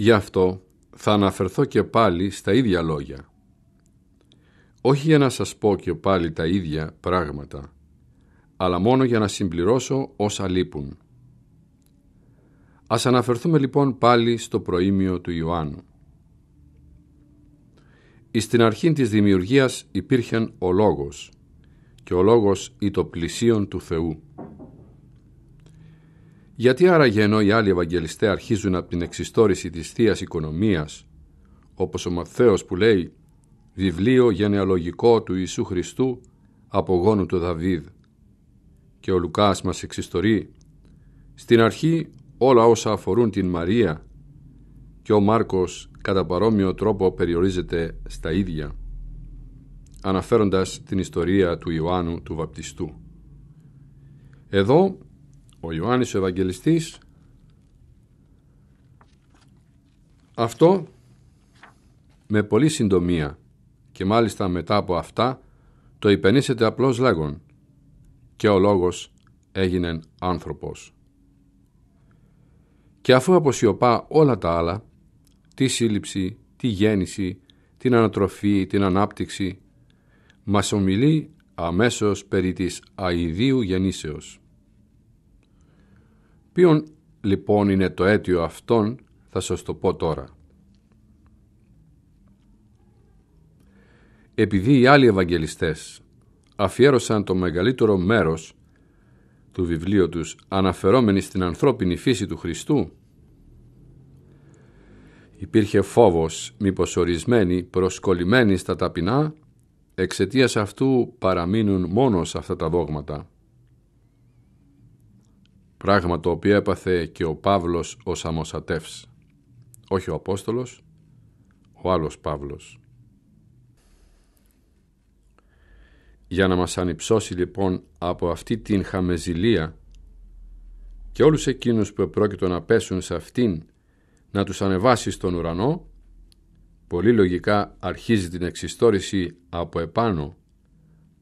Γι' αυτό θα αναφερθώ και πάλι στα ίδια λόγια. Όχι για να σας πω και πάλι τα ίδια πράγματα, αλλά μόνο για να συμπληρώσω όσα λείπουν. Ας αναφερθούμε λοιπόν πάλι στο προήμιο του Ιωάννου. Στην αρχή της δημιουργίας υπήρχε ο Λόγος και ο Λόγος ή το πλησίον του Θεού. Γιατί άραγε ενώ οι άλλοι Ευαγγελιστέ αρχίζουν από την εξιστόρηση της θείας Οικονομίας, όπως ο Μαθαίος που λέει «Βιβλίο γενεαλογικό του Ιησού Χριστού από γόνου του Δαβίδ» και ο Λουκάς μας εξιστορεί «Στην αρχή όλα όσα αφορούν την Μαρία» και ο Μάρκος κατά παρόμοιο τρόπο περιορίζεται στα ίδια, αναφέροντας την ιστορία του Ιωάννου του Βαπτιστού. Εδώ ο Ιωάννης ο Ευαγγελιστής αυτό με πολύ συντομία και μάλιστα μετά από αυτά το υπενήσεται απλώς λέγον και ο λόγος έγινε άνθρωπος. Και αφού αποσιωπά όλα τα άλλα, τη σύλληψη, τη γέννηση, την ανατροφή, την ανάπτυξη, μας ομιλεί αμέσως περί της αηδίου γεννήσεως. Ποιον λοιπόν είναι το αίτιο αυτόν θα σας το πω τώρα. Επειδή οι άλλοι Ευαγγελιστές αφιέρωσαν το μεγαλύτερο μέρος του βιβλίου τους αναφερόμενοι στην ανθρώπινη φύση του Χριστού, υπήρχε φόβος μήπως ορισμένοι προσκολλημένοι στα ταπεινά εξαιτίας αυτού παραμείνουν μόνο σε αυτά τα δόγματα. Πράγμα το οποίο έπαθε και ο Παύλος ο Σαμοσατεύς. Όχι ο Απόστολος, ο άλλος Παύλος. Για να μας ανυψώσει λοιπόν από αυτή την χαμεζηλία και όλους εκείνους που επρόκειτο να πέσουν σε αυτήν να τους ανεβάσει στον ουρανό, πολύ λογικά αρχίζει την εξιστόρηση από επάνω,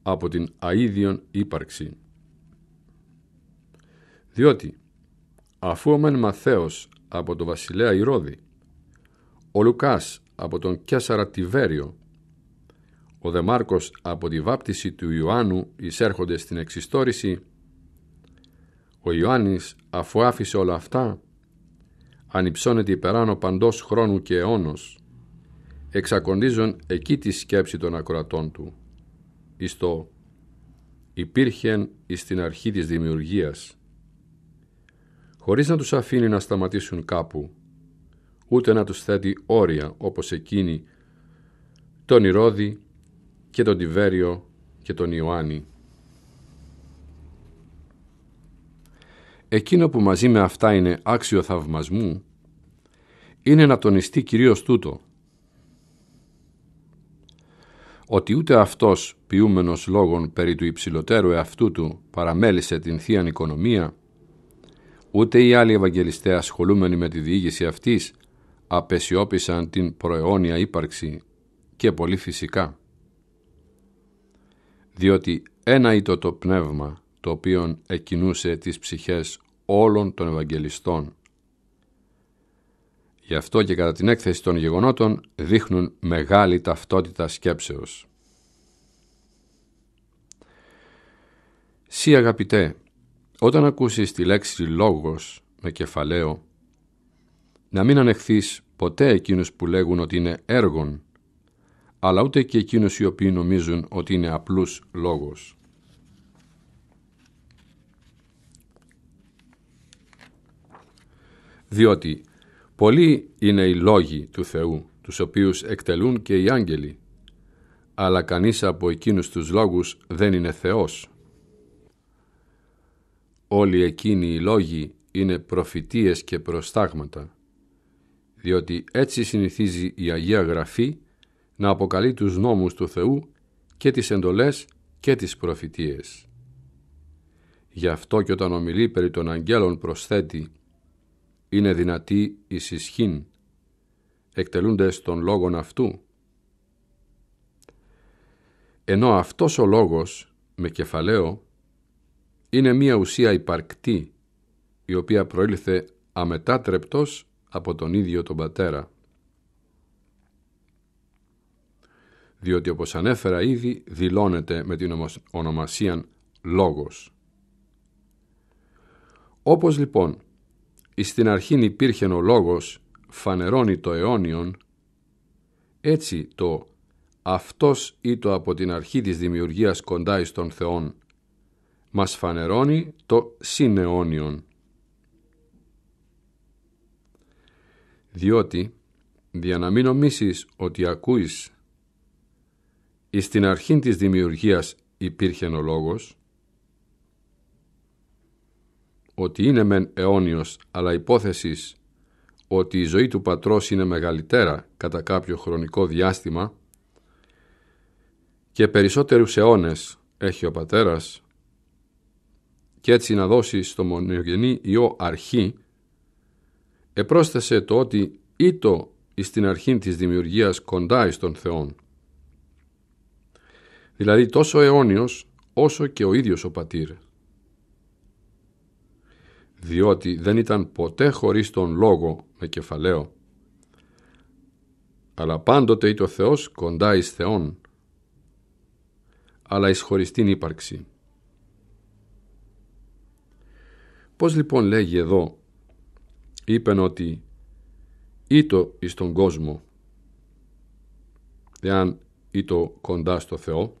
από την αίδιον ύπαρξη. Διότι αφού ο Μεν Μαθαίος από τον βασιλέα Ηρώδη, ο Λουκάς από τον Κέσαρα Τιβέριο, ο Δεμάρκος από τη βάπτιση του Ιωάννου εισέρχονται στην εξιστόρηση, ο Ιωάννης αφού άφησε όλα αυτά, ανυψώνεται υπεράνω παντός χρόνου και αιώνος, εξακοντίζον εκεί τη σκέψη των ακροατών του, εις το «υπήρχεν εις την αρχή της δημιουργίας» χωρίς να τους αφήνει να σταματήσουν κάπου, ούτε να τους θέτει όρια όπως εκείνη τον Ηρώδη και τον Τιβέριο και τον Ιωάννη. Εκείνο που μαζί με αυτά είναι άξιο θαυμασμού είναι να τονιστεί κυρίως τούτο ότι ούτε αυτός ποιούμενος λόγων περί του υψηλότερου εαυτού του παραμέλησε την θείαν οικονομία Ούτε οι άλλοι Ευαγγελιστές ασχολούμενοι με τη διήγηση αυτής απεσιόπισαν την προαιώνια ύπαρξη και πολύ φυσικά. Διότι ένα ήτο το πνεύμα το οποίο εκκινούσε τις ψυχές όλων των Ευαγγελιστών. Γι' αυτό και κατά την έκθεση των γεγονότων δείχνουν μεγάλη ταυτότητα σκέψεως. Συ αγαπητέ, όταν ακούσεις τη λέξη «λόγος» με κεφαλαίο, να μην ανεχθείς ποτέ εκείνους που λέγουν ότι είναι έργον, αλλά ούτε και εκείνους οι οποίοι νομίζουν ότι είναι απλούς λόγος. Διότι πολλοί είναι οι λόγοι του Θεού, τους οποίους εκτελούν και οι άγγελοι, αλλά κανείς από εκείνους τους λόγους δεν είναι Θεός όλοι εκείνοι οι λόγοι είναι προφητείες και προστάγματα, διότι έτσι συνηθίζει η Αγία Γραφή να αποκαλεί τους νόμους του Θεού και τις εντολές και τις προφητείες. Γι' αυτό και όταν ομιλεί περί των αγγέλων προσθέτει «Είναι δυνατή η συσχήν, εκτελούνται στον λόγον αυτού». Ενώ αυτός ο λόγος, με κεφαλαίο, είναι μία ουσία υπαρκτή η οποία προήλθε αμετάτρεπτος από τον ίδιο τον πατέρα. Διότι όπως ανέφερα ήδη δηλώνεται με την ονομασία λόγος. Όπως λοιπόν στην αρχήν υπήρχε ο λόγος φανερώνει το αιώνιον, έτσι το αυτός ή το από την αρχή της δημιουργίας κοντά εις τον Θεόν μας φανερώνει το συναιώνιον. Διότι, δια να μην ότι ακούεις, εις την αρχή της δημιουργίας υπήρχε ο λόγος, ότι είναι μεν αιώνιος, αλλά υπόθεσης ότι η ζωή του πατρός είναι μεγαλυτέρα κατά κάποιο χρονικό διάστημα και περισσότερους αιώνες έχει ο πατέρας, και έτσι να δώσει στο μονογενή ιό αρχή, επρόσθεσε το ότι ήτο εις την αρχή της δημιουργίας κοντά εις τον Θεόν. Δηλαδή τόσο αιώνιος όσο και ο ίδιος ο πατήρ. Διότι δεν ήταν ποτέ χωρίς τον Λόγο με κεφαλαίο, αλλά πάντοτε ήτο Θεός κοντά εις Θεόν, αλλά εις χωριστήν ύπαρξη. Πώς λοιπόν λέγει εδώ, είπεν ότι ήτο εις τον κόσμο, εάν ήτο κοντά στο Θεό,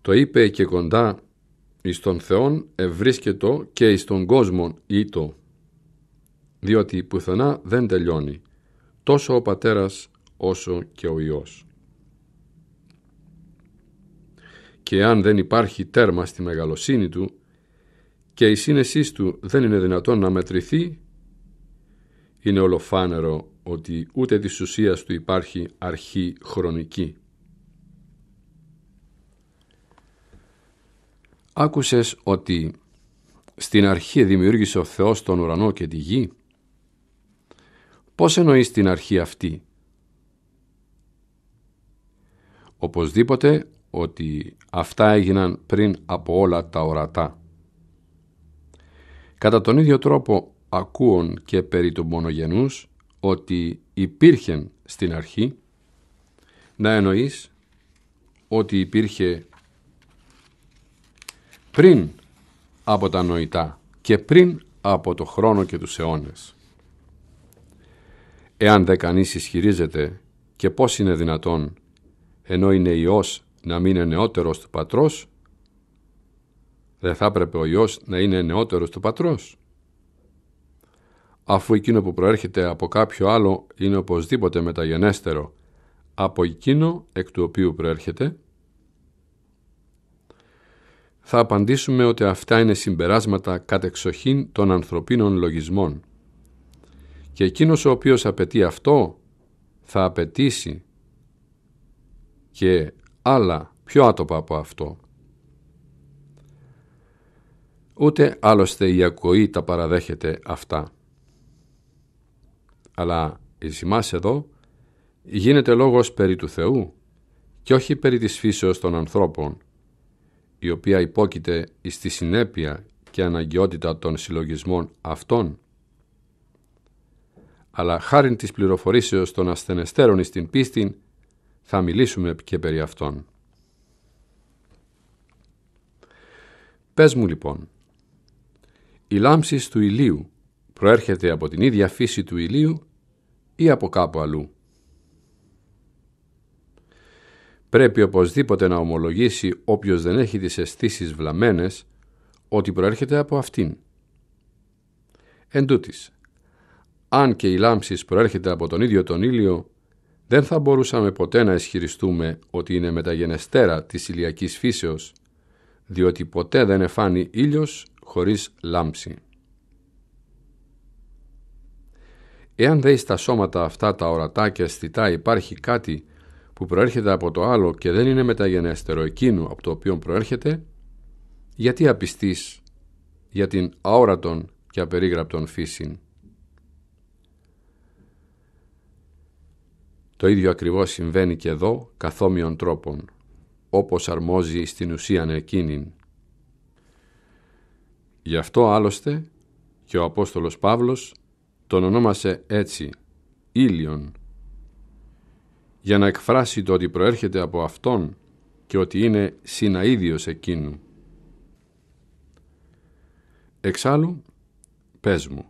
το είπε και κοντά εις τον Θεόν ευρίσκετο και εις τον κόσμο ήτο, διότι πουθενά δεν τελειώνει, τόσο ο Πατέρας όσο και ο Υιός. Και αν δεν υπάρχει τέρμα στη μεγαλοσύνη του, και η σύνεσής του δεν είναι δυνατόν να μετρηθεί, είναι ολοφάνερο ότι ούτε της ουσίας του υπάρχει αρχή χρονική. Άκουσες ότι στην αρχή δημιούργησε ο Θεός τον ουρανό και τη γη. Πώς εννοείς την αρχή αυτή. Οπωσδήποτε ότι αυτά έγιναν πριν από όλα τα ορατά. Κατά τον ίδιο τρόπο ακούων και περί των μονογενούς ότι υπήρχεν στην αρχή να εννοείς ότι υπήρχε πριν από τα νοητά και πριν από το χρόνο και τους αιώνες. Εάν δεν κανείς ισχυρίζεται και πώς είναι δυνατόν ενώ είναι Υιός να μην είναι νεότερος του Πατρός δεν θα έπρεπε ο Υιός να είναι νεότερος του Πατρός. Αφού εκείνο που προέρχεται από κάποιο άλλο είναι οπωσδήποτε μεταγενέστερο από εκείνο εκ του οποίου προέρχεται, θα απαντήσουμε ότι αυτά είναι συμπεράσματα κατεξοχήν των ανθρωπίνων λογισμών. Και εκείνος ο οποίος απαιτεί αυτό θα απαιτήσει και άλλα πιο άτοπα από αυτό. Ούτε άλλωστε η ακοή τα παραδέχεται αυτά. Αλλά εις εδώ γίνεται λόγος περί του Θεού και όχι περί της φύσεως των ανθρώπων, η οποία υπόκειται εις συνέπεια και αναγκαιότητα των συλλογισμών αυτών, αλλά χάριν της πληροφορήσεως των ασθενεστέρων εις την πίστη θα μιλήσουμε και περί αυτών. Πες μου λοιπόν, η λάμψη του ηλίου προέρχεται από την ίδια φύση του ηλίου ή από κάπου αλλού. Πρέπει οπωσδήποτε να ομολογήσει όποιος δεν έχει τις αισθήσεις βλαμμένες ότι προέρχεται από αυτήν. Εν τούτης, αν και η λάμψης προέρχεται από τον ίδιο τον ήλιο, δεν θα μπορούσαμε ποτέ να ισχυριστούμε ότι είναι μεταγενεστέρα της ηλιακής φύσεως, διότι ποτέ δεν εφάνει ήλιος χωρίς λάμψη. Εάν δε στα σώματα αυτά τα ορατά και αισθητά υπάρχει κάτι που προέρχεται από το άλλο και δεν είναι μεταγενέστερο εκείνο από το οποίο προέρχεται, γιατί απιστείς για την αόρατον και απερίγραπτον φύσιν. Το ίδιο ακριβώς συμβαίνει και εδώ καθόμοιων τρόπων, όπως αρμόζει στην ουσίαν εκείνην. Γι' αυτό άλλωστε και ο Απόστολος Παύλος τον ονόμασε έτσι Ήλιον για να εκφράσει το ότι προέρχεται από Αυτόν και ότι είναι συναίδιος εκείνου. Εξάλλου, πες μου,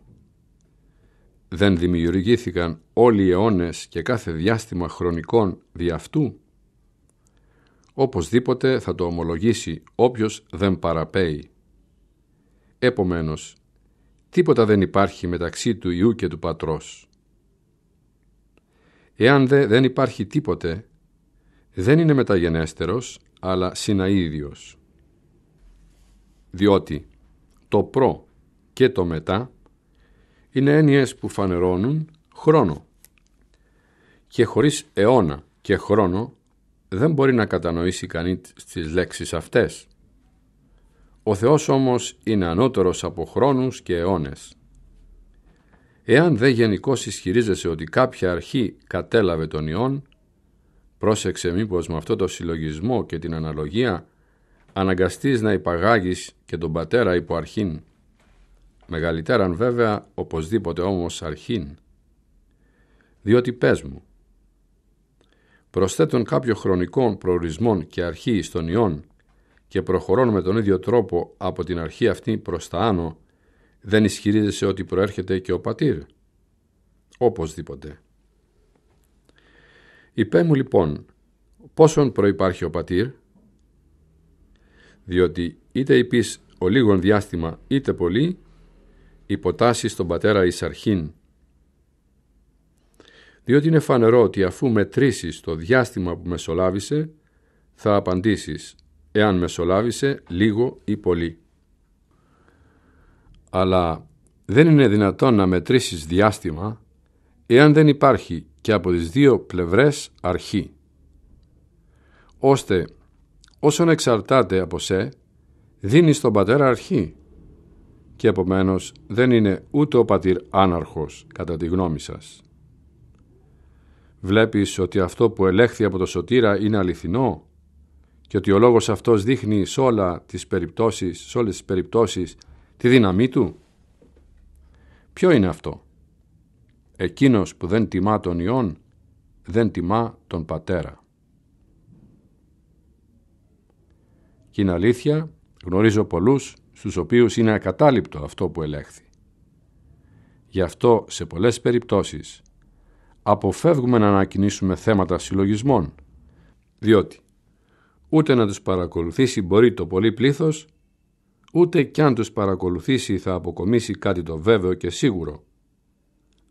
δεν δημιουργήθηκαν όλοι οι αιώνες και κάθε διάστημα χρονικών δι' αυτού. Οπωσδήποτε θα το ομολογήσει όποιος δεν παραπέει. Επομένως, τίποτα δεν υπάρχει μεταξύ του Ιού και του Πατρός. Εάν δε δεν υπάρχει τίποτε, δεν είναι μεταγενέστερος, αλλά συναίδιος. Διότι το προ και το μετά είναι έννοιες που φανερώνουν χρόνο. Και χωρίς αιώνα και χρόνο δεν μπορεί να κατανοήσει κανείς τις λέξεις αυτές. Ο Θεός όμως είναι ανώτερος από χρόνους και αιώνες. Εάν δε γενικώς ισχυρίζεσαι ότι κάποια αρχή κατέλαβε τον Ιων, πρόσεξε μήπως με αυτό το συλλογισμό και την αναλογία αναγκαστείς να υπαγάγεις και τον πατέρα υπό αρχήν. Μεγαλυτέραν βέβαια οπωσδήποτε όμως αρχήν. Διότι πες μου, προσθέτων κάποιο χρονικών προορισμών και αρχή στον ιόν και προχωρών με τον ίδιο τρόπο από την αρχή αυτή προς τα άνω, δεν ισχυρίζεσαι ότι προέρχεται και ο πατήρ. Οπωσδήποτε. Υπέ μου λοιπόν, πόσον προϋπάρχει ο πατήρ, διότι είτε υπείς ο λίγον διάστημα είτε πολύ, υποτάσσει τον πατέρα εις αρχήν. Διότι είναι φανερό ότι αφού μετρήσεις το διάστημα που μεσολάβησε, θα απαντήσεις εάν μεσολάβησε λίγο ή πολύ. Αλλά δεν είναι δυνατόν να μετρήσεις διάστημα εάν δεν υπάρχει και από τις δύο πλευρές αρχή. Ώστε όσον εξαρτάται από σε, δίνεις στον πατέρα αρχή και επομένως δεν είναι ούτε ο πατήρ άναρχος κατά τη γνώμη σας. Βλέπεις ότι αυτό που ελέγχθη από το σωτήρα είναι αληθινό και ότι ο λόγος αυτός δείχνει σε, όλα τις περιπτώσεις, σε όλες τις περιπτώσεις τη δύναμή του. Ποιο είναι αυτό. Εκείνος που δεν τιμά τον Υιόν δεν τιμά τον Πατέρα. Και είναι αλήθεια, γνωρίζω πολλούς στους οποίους είναι ακατάληπτο αυτό που ελέγχθη. Γι' αυτό σε πολλές περιπτώσεις αποφεύγουμε να ανακοινήσουμε θέματα συλλογισμών, διότι ούτε να τους παρακολουθήσει μπορεί το πολύ πλήθος, ούτε κι αν τους παρακολουθήσει θα αποκομίσει κάτι το βέβαιο και σίγουρο,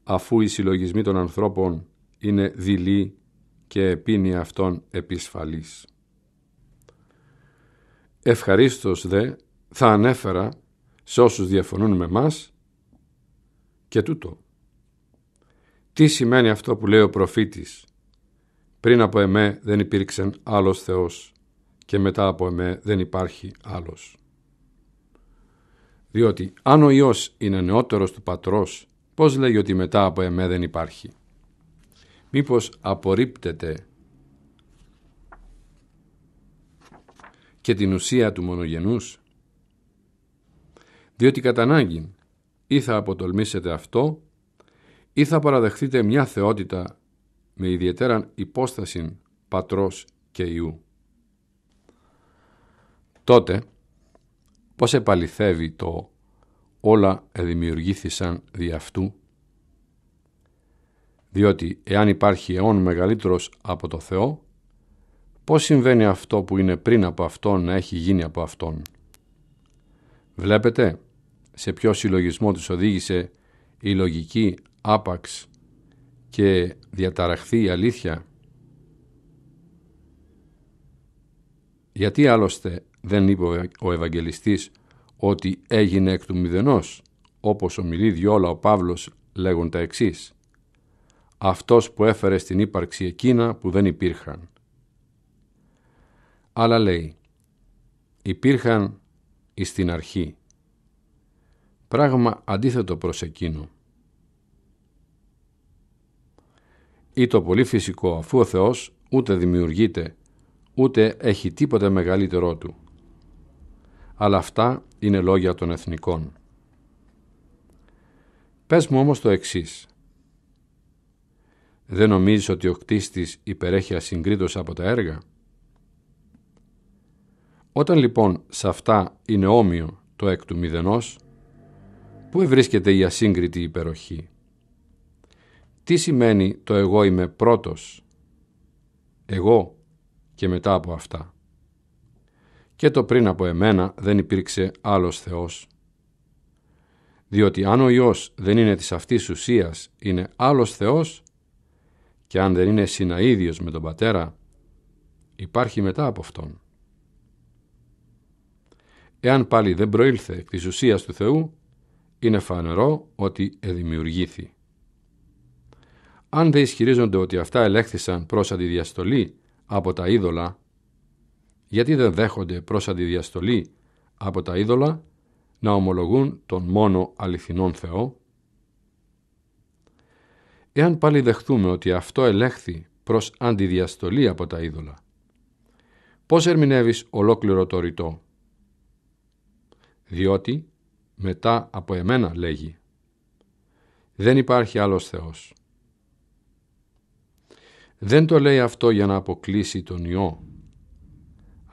αφού οι συλλογισμοί των ανθρώπων είναι δειλοί και επίνει αυτών επισφαλής. Ευχαρίστως δε θα ανέφερα σε όσους διαφωνούν με μας και τούτο. Τι σημαίνει αυτό που λέει ο προφήτης «Πριν από εμέ δεν υπήρξε άλλος Θεός» και μετά από εμέ δεν υπάρχει άλλος. Διότι αν ο Υιός είναι νεότερος του Πατρός, πώς λέει ότι μετά από εμέ δεν υπάρχει. Μήπως απορρίπτεται και την ουσία του μονογενούς. Διότι κατά ανάγκη ή θα αποτολμήσετε αυτό ή θα παραδεχθείτε μια θεότητα με ιδιαίτερα υπόσταση πατρός και Ιού. Τότε, πώς επαληθεύει το όλα δημιουργήθησαν δι' αυτού, διότι εάν υπάρχει αιών μεγαλύτερος από το Θεό, πώς συμβαίνει αυτό που είναι πριν από Αυτόν να έχει γίνει από Αυτόν. Βλέπετε σε ποιο συλλογισμό τους οδήγησε η λογική άπαξ και διαταραχθεί η αλήθεια. Γιατί άλλωστε δεν είπε ο Ευαγγελιστής ότι έγινε εκ του μηδενός, όπως ομιλεί διόλα ο Παύλος λέγοντα τα εξής. Αυτός που έφερε στην ύπαρξη εκείνα που δεν υπήρχαν. Αλλά λέει, υπήρχαν εις την αρχή. Πράγμα αντίθετο προς εκείνο. Ή το πολύ φυσικό, αφού ο Θεός ούτε δημιουργείται, ούτε έχει τίποτε μεγαλύτερό του αλλά αυτά είναι λόγια των εθνικών. Πες μου όμως το εξής. Δεν νομίζεις ότι ο κτίστης υπερέχει ασυγκρίτως από τα έργα. Όταν λοιπόν σε αυτά είναι όμοιο το εκ του μηδενός, πού ευρίσκεται η ασύγκριτη υπεροχή. Τι σημαίνει το εγώ είμαι πρώτος, εγώ και μετά από αυτά και το πριν από εμένα δεν υπήρξε άλλος Θεός. Διότι αν ο Υιός δεν είναι της αυτής ουσίας, είναι άλλος Θεός και αν δεν είναι συναίδιος με τον Πατέρα, υπάρχει μετά από Αυτόν. Εάν πάλι δεν προήλθε εκ της ουσίας του Θεού, είναι φανερό ότι εδημιουργήθη. Αν δεν ισχυρίζονται ότι αυτά ελέγχθησαν προς αντιδιαστολή από τα είδωλα γιατί δεν δέχονται προς αντιδιαστολή από τα είδωλα να ομολογούν τον μόνο αληθινόν Θεό. Εάν πάλι δεχθούμε ότι αυτό ελέγχθη προς αντιδιαστολή από τα είδωλα, πώς ερμηνεύεις ολόκληρο το ρητό. Διότι μετά από εμένα λέγει «Δεν υπάρχει άλλος Θεός». Δεν το λέει αυτό για να αποκλείσει τον ιό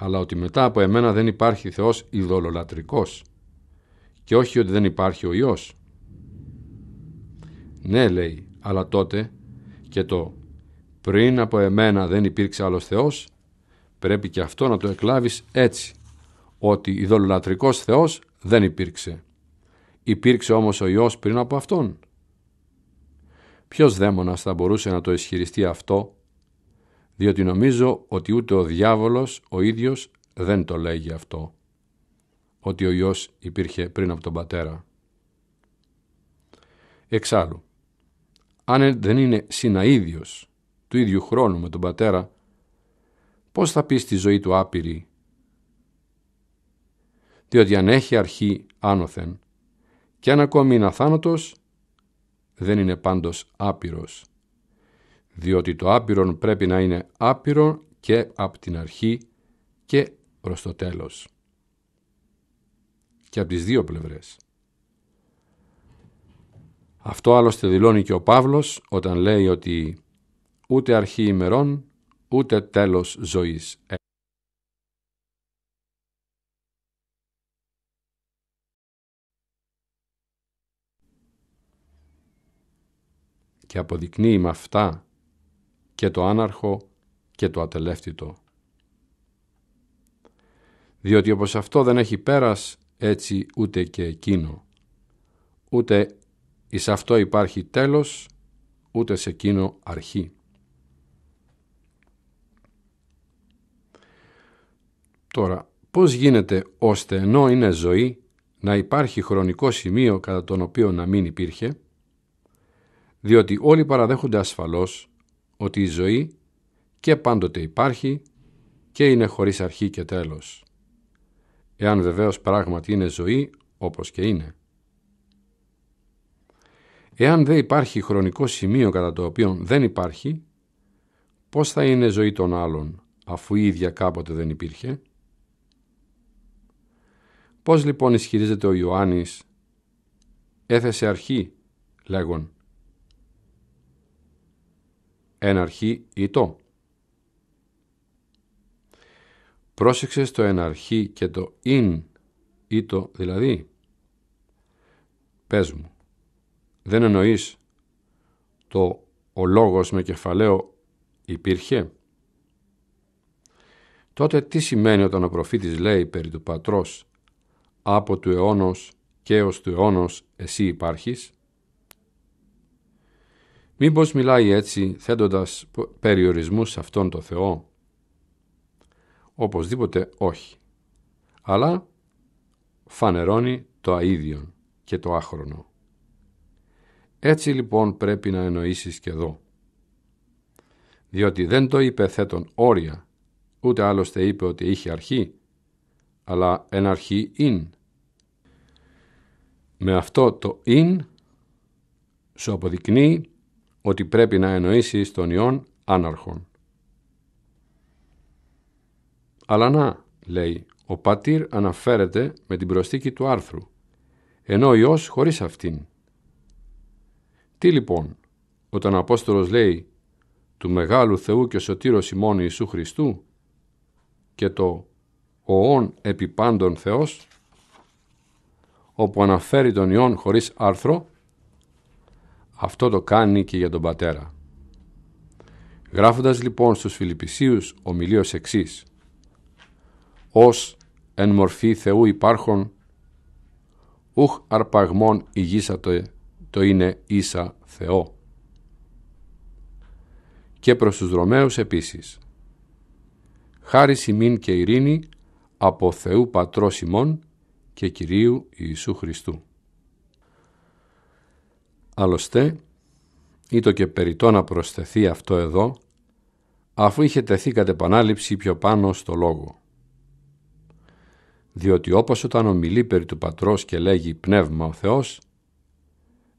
αλλά ότι μετά από εμένα δεν υπάρχει Θεός ειδωλολατρικός και όχι ότι δεν υπάρχει ο Υιός. Ναι, λέει, αλλά τότε και το πριν από εμένα δεν υπήρξε άλλος Θεός, πρέπει και αυτό να το εκλάβεις έτσι, ότι ειδωλολατρικός Θεός δεν υπήρξε. Υπήρξε όμως ο Υιός πριν από Αυτόν. Ποιος δαίμονας θα μπορούσε να το ισχυριστεί αυτό διότι νομίζω ότι ούτε ο διάβολος ο ίδιος δεν το λέγει αυτό, ότι ο Υιός υπήρχε πριν από τον Πατέρα. Εξάλλου, αν δεν είναι συναίδιος του ίδιου χρόνου με τον Πατέρα, πώς θα πει στη ζωή του άπειρη, διότι αν έχει αρχή άνωθεν και αν ακόμη είναι αθάνατος, δεν είναι πάντως άπειρος διότι το άπειρον πρέπει να είναι άπειρο και από την αρχή και προς το τέλος. Και από τις δύο πλευρές. Αυτό άλλωστε δηλώνει και ο Παύλος όταν λέει ότι ούτε αρχή ημερών ούτε τέλος ζωής. Και αποδεικνύει με αυτά και το άναρχο και το ατελεύτητο. Διότι όπως αυτό δεν έχει πέρας, έτσι ούτε και εκείνο. Ούτε εις αυτό υπάρχει τέλος, ούτε σε εκείνο αρχή. Τώρα, πώς γίνεται ώστε ενώ είναι ζωή να υπάρχει χρονικό σημείο κατά τον οποίο να μην υπήρχε, διότι όλοι παραδέχονται ασφαλώς ότι η ζωή και πάντοτε υπάρχει και είναι χωρίς αρχή και τέλος. Εάν βεβαίως πράγματι είναι ζωή όπως και είναι. Εάν δεν υπάρχει χρονικό σημείο κατά το οποίο δεν υπάρχει, πώς θα είναι ζωή των άλλων αφού η ίδια κάποτε δεν υπήρχε. Πώς λοιπόν ισχυρίζεται ο Ιωάννης έθεσε αρχή λέγον εναρχή ή το. Πρόσεξε το εναρχή και το ειν ή το δηλαδή. Πες μου, δεν εννοείς το ο λόγος με κεφαλαίο υπήρχε. Τότε τι σημαίνει όταν ο προφήτης λέει περί του πατρός από του αιώνος και έως του αιώνος εσύ υπάρχεις. Μήπως μιλάει έτσι θέτοντας περιορισμούς σε αυτόν το Θεό. Οπωσδήποτε όχι. Αλλά φανερώνει το αίδιον και το άχρονο. Έτσι λοιπόν πρέπει να εννοήσεις και εδώ. Διότι δεν το είπε θέτον όρια, ούτε άλλωστε είπε ότι είχε αρχή, αλλά εν αρχή ειν. Με αυτό το ειν σου αποδεικνύει ότι πρέπει να εννοήσει τον ιόν άναρχον. Αλλά να, λέει, ο πατήρ αναφέρεται με την προστίκη του άρθρου, ενώ ο Υιός χωρίς αυτήν. Τι λοιπόν, όταν ο Απόστολος λέει «του μεγάλου Θεού και σωτήρος ημών Ιησού Χριστού» και το «ο όν επί πάντων Θεός», όπου αναφέρει τον ιόν χωρίς άρθρο, αυτό το κάνει και για τον πατέρα. Γράφοντας λοιπόν στους Φιλιππισίους μιλίος εξής «Ως εν μορφή Θεού υπάρχον, ουχ αρπαγμόν ηγίσατε το είναι ίσα Θεό». Και προς τους Ρωμαίους επίσης «Χάρη μην και ειρήνη από Θεού Πατρός ημών και Κυρίου Ιησού Χριστού». Άλλωστε, ήτο και περιττό να προσθεθεί αυτό εδώ, αφού είχε τεθεί κατ' επανάληψη πιο πάνω στο λόγο. Διότι όπως όταν ομιλεί περί του Πατρός και λέγει «Πνεύμα ο Θεός»,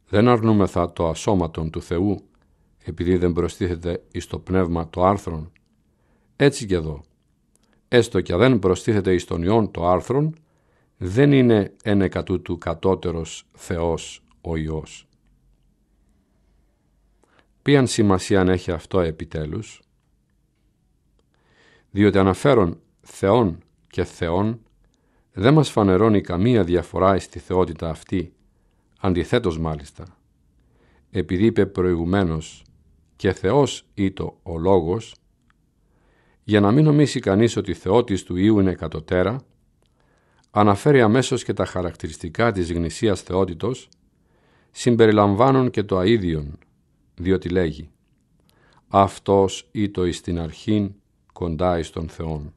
δεν αρνούμεθα το ασώματον του Θεού, επειδή δεν προστίθεται εις το πνεύμα το άρθρον. Έτσι και εδώ, έστω και δεν προστίθεται εις τον Υιόν το άρθρον, δεν είναι εν εκατού του κατώτερος Θεός ο Υιός. Ποιαν σημασία αν έχει αυτό επιτέλους, διότι αναφέρον Θεόν και Θεόν, δεν μας φανερώνει καμία διαφορά στη θεότητα αυτή, αντιθέτως μάλιστα. Επειδή είπε προηγουμένως «και Θεός ήτο ο Λόγος», για να μην νομίσει κανείς ότι η θεότης του Ιού είναι κατωτέρα, αναφέρει αμέσως και τα χαρακτηριστικά της γνησίας θεότητος, συμπεριλαμβάνουν και το αίδιον, διότι λέγει «Αυτός ήτο εις την αρχήν κοντά εις τον Θεόν».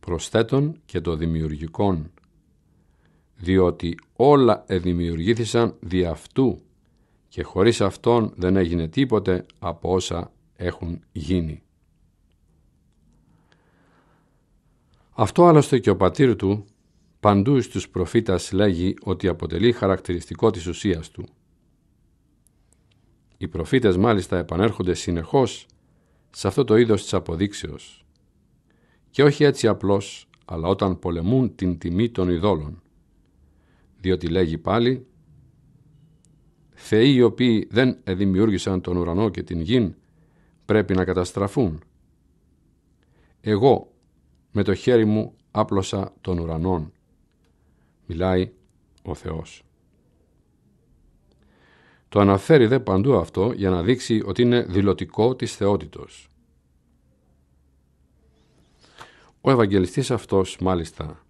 Προσθέτων και το δημιουργικόν, διότι όλα εδημιουργήθησαν δι' αυτού και χωρίς αυτόν δεν έγινε τίποτε από όσα έχουν γίνει. Αυτό άλλωστε και ο πατήρ του παντού στους προφήτας λέγει ότι αποτελεί χαρακτηριστικό της ουσίας του – οι προφήτες μάλιστα επανέρχονται συνεχώς σε αυτό το είδος της αποδείξεως. Και όχι έτσι απλώς, αλλά όταν πολεμούν την τιμή των ειδόλων. Διότι λέγει πάλι «Θεοί οι οποίοι δεν εδημιούργησαν τον ουρανό και την γη πρέπει να καταστραφούν. Εγώ με το χέρι μου άπλωσα τον ουρανόν». Μιλάει ο Θεός. Το αναφέρει δε παντού αυτό για να δείξει ότι είναι δηλωτικό της θεότητος. Ο Ευαγγελιστής αυτός, μάλιστα,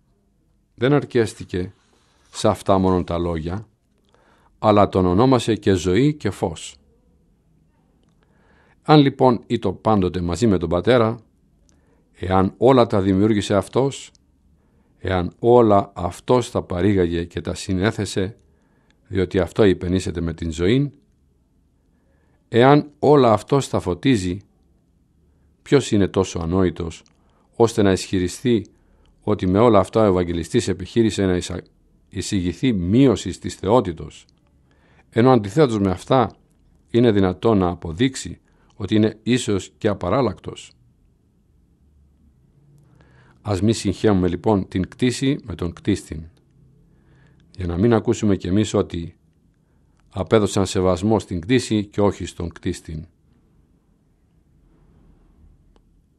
δεν αρκέστηκε σε αυτά μόνο τα λόγια, αλλά τον ονόμασε και ζωή και φως. Αν λοιπόν το πάντοτε μαζί με τον Πατέρα, εάν όλα τα δημιούργησε Αυτός, εάν όλα Αυτός τα παρήγαγε και τα συνέθεσε διότι αυτό υπενήσεται με την ζωή, εάν όλα αυτό στα φωτίζει, ποιος είναι τόσο ανόητος, ώστε να ισχυριστεί ότι με όλα αυτά ο Ευαγγελιστής επιχείρησε να εισηγηθεί μείωσης της θεότητος, ενώ αντιθέτως με αυτά είναι δυνατό να αποδείξει ότι είναι ίσως και απαράλλακτος. Ας μη συγχαίουμε λοιπόν την κτήση με τον κτίστην για να μην ακούσουμε κι εμείς ότι απέδωσαν σεβασμό στην κτήση και όχι στον κτίστην.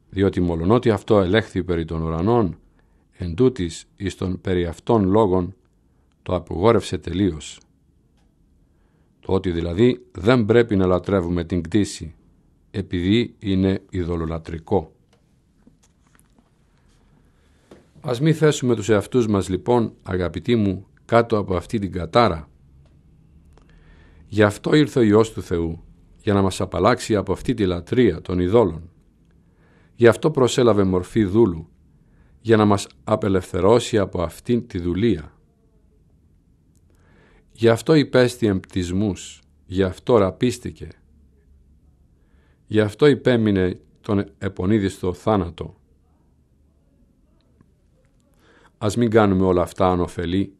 Διότι μολονότι αυτό ελέγχθη περί των ουρανών, εν τούτης εις των περί αυτών λόγων το απογόρευσε τελείως. Το ότι δηλαδή δεν πρέπει να λατρεύουμε την κτήση, επειδή είναι ειδωλολατρικό. Ας μη θέσουμε τους εαυτούς μας λοιπόν, αγαπητοί μου, κάτω από αυτή την κατάρα. Γι' αυτό ήρθε ο Υιός του Θεού, για να μας απαλλάξει από αυτή τη λατρεία των ειδόλων. Γι' αυτό προσέλαβε μορφή δούλου, για να μας απελευθερώσει από αυτήν τη δουλεία. Γι' αυτό υπέστη εμπτισμούς, γι' αυτό ραπίστηκε. Γι' αυτό υπέμεινε τον επονίδιστο θάνατο. Ας μην κάνουμε όλα αυτά ανωφελή,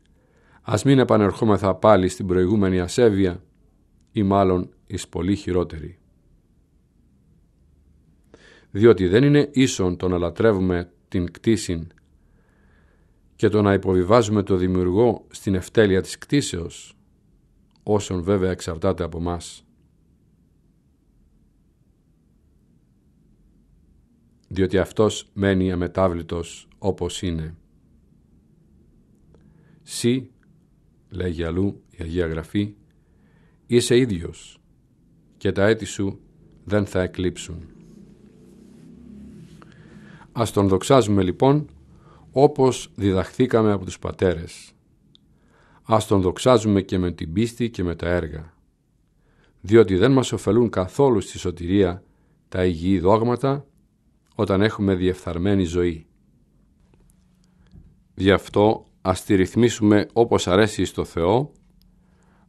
Ας μην επανερχόμεθα πάλι στην προηγούμενη ασέβεια ή μάλλον εις πολύ χειρότερη. Διότι δεν είναι ίσον το να λατρεύουμε την κτήση και το να υποβιβάζουμε το δημιουργό στην ευτέλεια της κτήσεως, όσον βέβαια εξαρτάται από μας. διότι αυτός μένει αμετάβλητος όπως είναι. Συ λέγει αλλού η Αγία Γραφή, είσαι ίδιος και τα έτη σου δεν θα εκλείψουν. Ας τον δοξάζουμε λοιπόν όπως διδαχθήκαμε από τους πατέρες. Ας τον δοξάζουμε και με την πίστη και με τα έργα. Διότι δεν μας ωφελούν καθόλου στη σωτηρία τα υγιή δόγματα όταν έχουμε διεφθαρμένη ζωή. Γι' αυτό ας τη ρυθμίσουμε όπως αρέσει στο Θεό,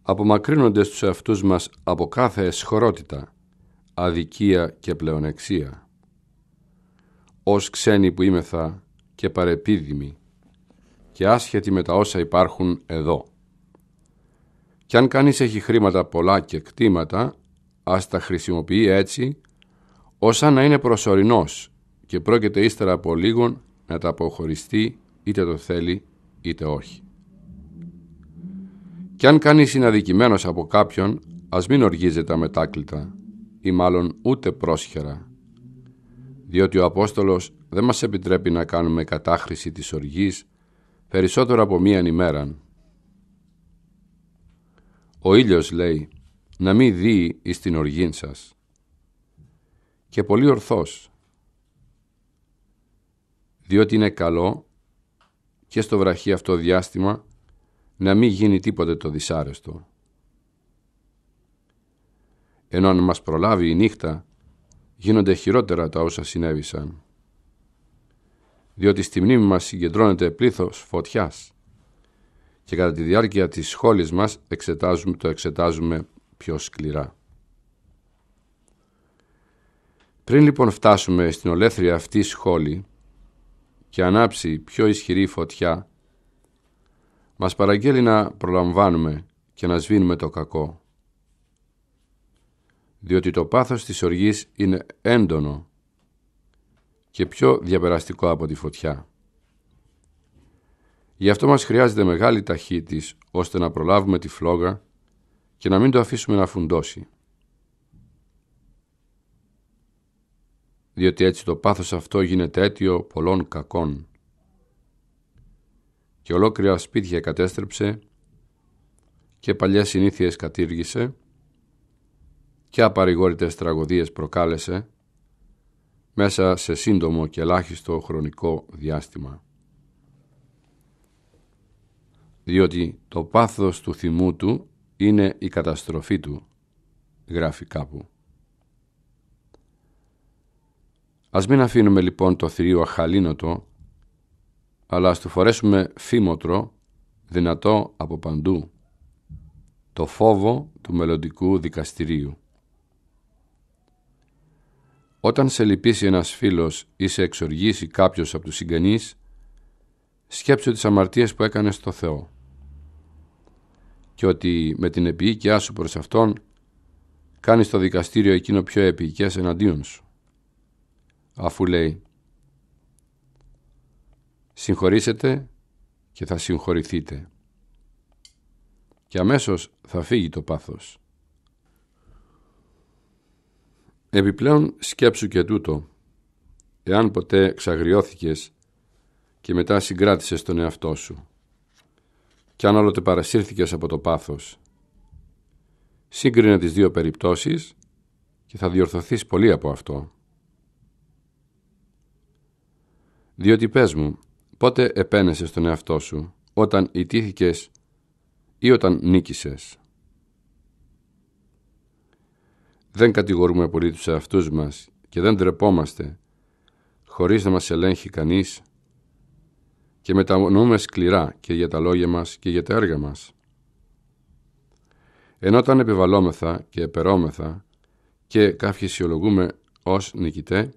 απομακρύνοντας τους εαυτούς μας από κάθε εσχρότητα, αδικία και πλεονεξία. Ως ξένοι που είμεθα και παρεπίδημοι και άσχετοι με τα όσα υπάρχουν εδώ. Κι αν κανείς έχει χρήματα πολλά και κτήματα, ας τα χρησιμοποιεί έτσι, όσα να είναι προσωρινός και πρόκειται ύστερα από λίγον να τα αποχωριστεί είτε το θέλει είτε όχι. Κι αν κανείς είναι αδικημένος από κάποιον, ας μην οργίζεται αμετάκλητα ή μάλλον ούτε πρόσχερα, διότι ο Απόστολος δεν μας επιτρέπει να κάνουμε κατάχρηση της οργής περισσότερο από μίαν ημέρα. Ο ήλιος λέει να μην δει εις την οργήν σας και πολύ ορθός, διότι είναι καλό και στο βραχή αυτό διάστημα να μην γίνει τίποτε το δυσάρεστο. Ενώ αν μας προλάβει η νύχτα, γίνονται χειρότερα τα όσα συνέβησαν. Διότι στη μνήμη μας συγκεντρώνεται πλήθος φωτιάς και κατά τη διάρκεια της σχόλης μας εξετάζουμε, το εξετάζουμε πιο σκληρά. Πριν λοιπόν φτάσουμε στην ολέθρια αυτή σχόλη, και ανάψει πιο ισχυρή φωτιά, μας παραγγέλει να προλαμβάνουμε και να σβήνουμε το κακό. Διότι το πάθος της οργής είναι έντονο και πιο διαπεραστικό από τη φωτιά. Γι' αυτό μας χρειάζεται μεγάλη ταχύτης ώστε να προλάβουμε τη φλόγα και να μην το αφήσουμε να φουντώσει. διότι έτσι το πάθος αυτό γίνεται αίτιο πολλών κακών. Και ολόκληρα σπίτια κατέστρεψε και παλιές συνήθειες κατήργησε και απαρηγόρητες τραγωδίες προκάλεσε μέσα σε σύντομο και ελάχιστο χρονικό διάστημα. Διότι το πάθος του θυμού του είναι η καταστροφή του, γράφει κάπου. Ας μην αφήνουμε λοιπόν το θηρίο αχαλήνοτο, αλλά ας του φορέσουμε φήμοτρο, δυνατό από παντού, το φόβο του μελλοντικού δικαστηρίου. Όταν σε λυπήσει ένας φίλος ή σε εξοργήσει κάποιος από τους συγγενείς, σκέψου τις αμαρτίες που έκανες στο Θεό και ότι με την επίοικιά σου προς Αυτόν κάνεις το δικαστήριο εκείνο πιο επιοικές εναντίον σου αφού λέει «Συγχωρήσετε και θα συγχωρηθείτε» και αμέσως θα φύγει το πάθος. Επιπλέον σκέψου και τούτο, εάν ποτέ ξαγριώθηκες και μετά συγκράτησες τον εαυτό σου και αν άλλοτε παρασύρθηκες από το πάθος. Σύγκρινε τις δύο περιπτώσεις και θα διορθωθείς πολύ από αυτό. Διότι πες μου, πότε επένεσες τον εαυτό σου, όταν ιτήθηκες ή όταν νίκησες. Δεν κατηγορούμε πολύ τους εαυτούς μας και δεν ντρεπόμαστε, χωρίς να μας ελέγχει κανείς και μετανοούμε σκληρά και για τα λόγια μας και για τα έργα μας. Ενώ όταν επιβαλόμεθα και επερώμεθα και κάποιοι σιολογούμε ως νικητέ,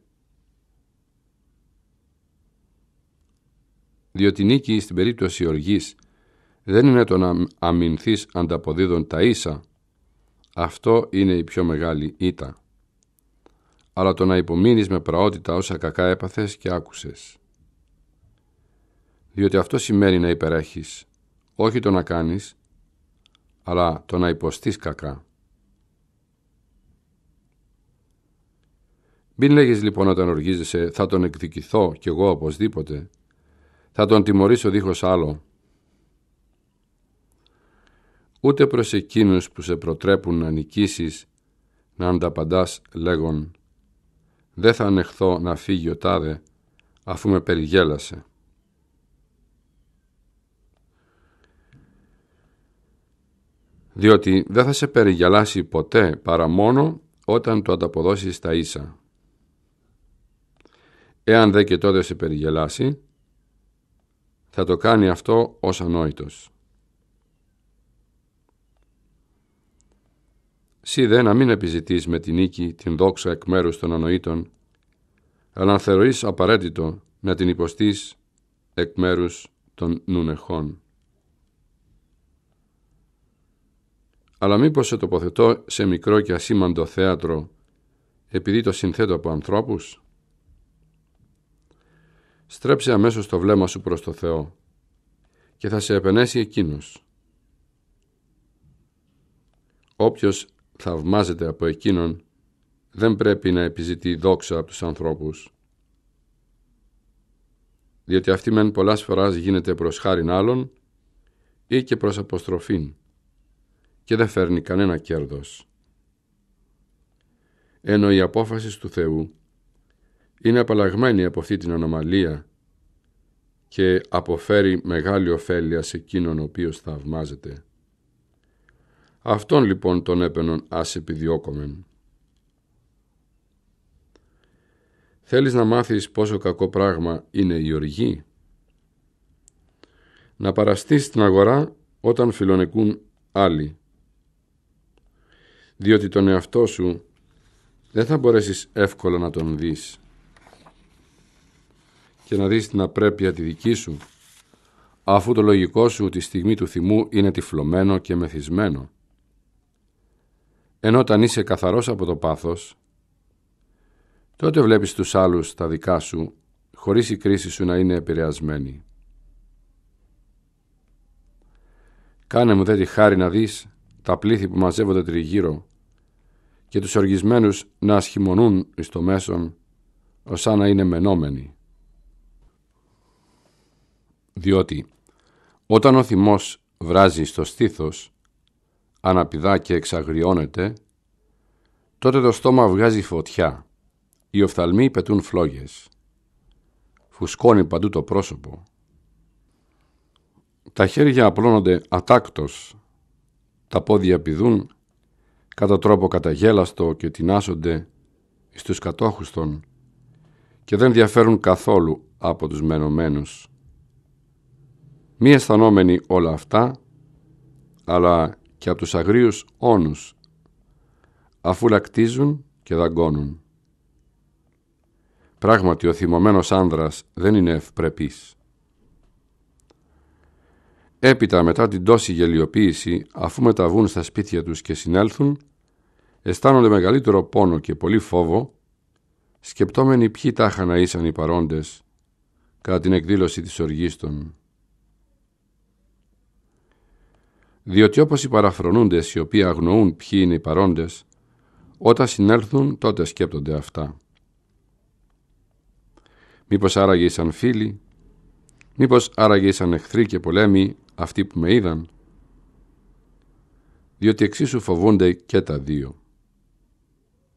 διότι νίκη στην περίπτωση οργής δεν είναι το να αμυνθείς ανταποδίδων τα ίσα. Αυτό είναι η πιο μεγάλη ήττα. Αλλά το να υπομείνεις με πραότητα όσα κακά έπαθες και άκουσες. Διότι αυτό σημαίνει να υπερέχεις, όχι το να κάνεις, αλλά το να υποστείς κακά. Μην λέγεις λοιπόν όταν οργίζεσαι «θα τον εκδικηθώ κι εγώ οπωσδήποτε», θα τον τιμωρήσω δίχως άλλο. Ούτε προς εκείνους που σε προτρέπουν να νικήσεις, να ανταπαντάς λέγον «Δεν θα ανεχθώ να φύγει ο τάδε, αφού με περιγέλασε». διότι δεν θα σε περιγελάσει ποτέ παρά μόνο όταν το ανταποδώσεις τα ίσα. Εάν δε και τότε σε περιγελάσει, θα το κάνει αυτό ως ανόητος. Σύ δε να μην επιζητείς με την νίκη την δόξα εκ μέρους των ανοήτων, αλλά να θεωρείς απαραίτητο να την υποστείς εκ μέρους των νουνεχών. Αλλά μήπως σε τοποθετώ σε μικρό και ασήμαντο θέατρο, επειδή το συνθέτω από ανθρώπους στρέψε αμέσως το βλέμμα σου προς το Θεό και θα σε επενέσει Εκείνος. Όποιος θαυμάζεται από Εκείνον δεν πρέπει να επιζητεί δόξα από τους ανθρώπους, διότι αυτή μεν πολλάς φοράς γίνεται προς χάριν άλλων ή και προς αποστροφήν και δεν φέρνει κανένα κέρδος. Ενώ η απόφαση του Θεού είναι απαλλαγμένη από αυτή την ανομαλία και αποφέρει μεγάλη ωφέλεια σε εκείνον ο οποίος θαυμάζεται. Αυτόν λοιπόν τον έπαινον ας επιδιώκομεν. Θέλεις να μάθεις πόσο κακό πράγμα είναι η οργή. Να παραστείς την αγορά όταν φιλονεκούν άλλοι. Διότι τον εαυτό σου δεν θα μπορέσεις εύκολα να τον δεις και να δεις την απρέπεια τη δική σου, αφού το λογικό σου τη στιγμή του θυμού είναι τυφλωμένο και μεθυσμένο. Ενώ όταν είσαι καθαρός από το πάθος, τότε βλέπεις τους άλλους τα δικά σου, χωρίς η κρίση σου να είναι επηρεασμένη. Κάνε μου δε τη χάρη να δεις τα πλήθη που μαζεύονται τριγύρω και τους οργισμένους να ασχημονούν εις το μέσον, ως να είναι μενόμενοι διότι όταν ο θυμός βράζει στο στήθος, αναπηδά και εξαγριώνεται, τότε το στόμα βγάζει φωτιά, οι οφθαλμοί πετούν φλόγες, φουσκώνει παντού το πρόσωπο. Τα χέρια απλώνονται ατάκτος, τα πόδια πηδούν κατά τρόπο καταγέλαστο και τεινάσονται στους κατόχους των και δεν διαφέρουν καθόλου από τους μενομένους. Μη αισθανόμενοι όλα αυτά, αλλά και από τους αγρίους όνους, αφού λακτίζουν και δαγκώνουν. Πράγματι ο θυμωμένος άνδρας δεν είναι ευπρεπής. Έπειτα μετά την τόση γελιοποίηση, αφού μεταβούν στα σπίτια τους και συνέλθουν, αισθάνονται μεγαλύτερο πόνο και πολύ φόβο, σκεπτόμενοι ποιοι τάχα να ήσαν οι παρόντες κατά την εκδήλωση της οργής διότι όπως οι παραφρονούντες οι οποίοι αγνοούν ποιοι είναι οι παρόντες, όταν συνέλθουν τότε σκέπτονται αυτά. Μήπως άραγε ήσαν φίλοι, μήπως άραγε ήσαν εχθροί και πολέμοι αυτοί που με είδαν, διότι εξίσου φοβούνται και τα δύο.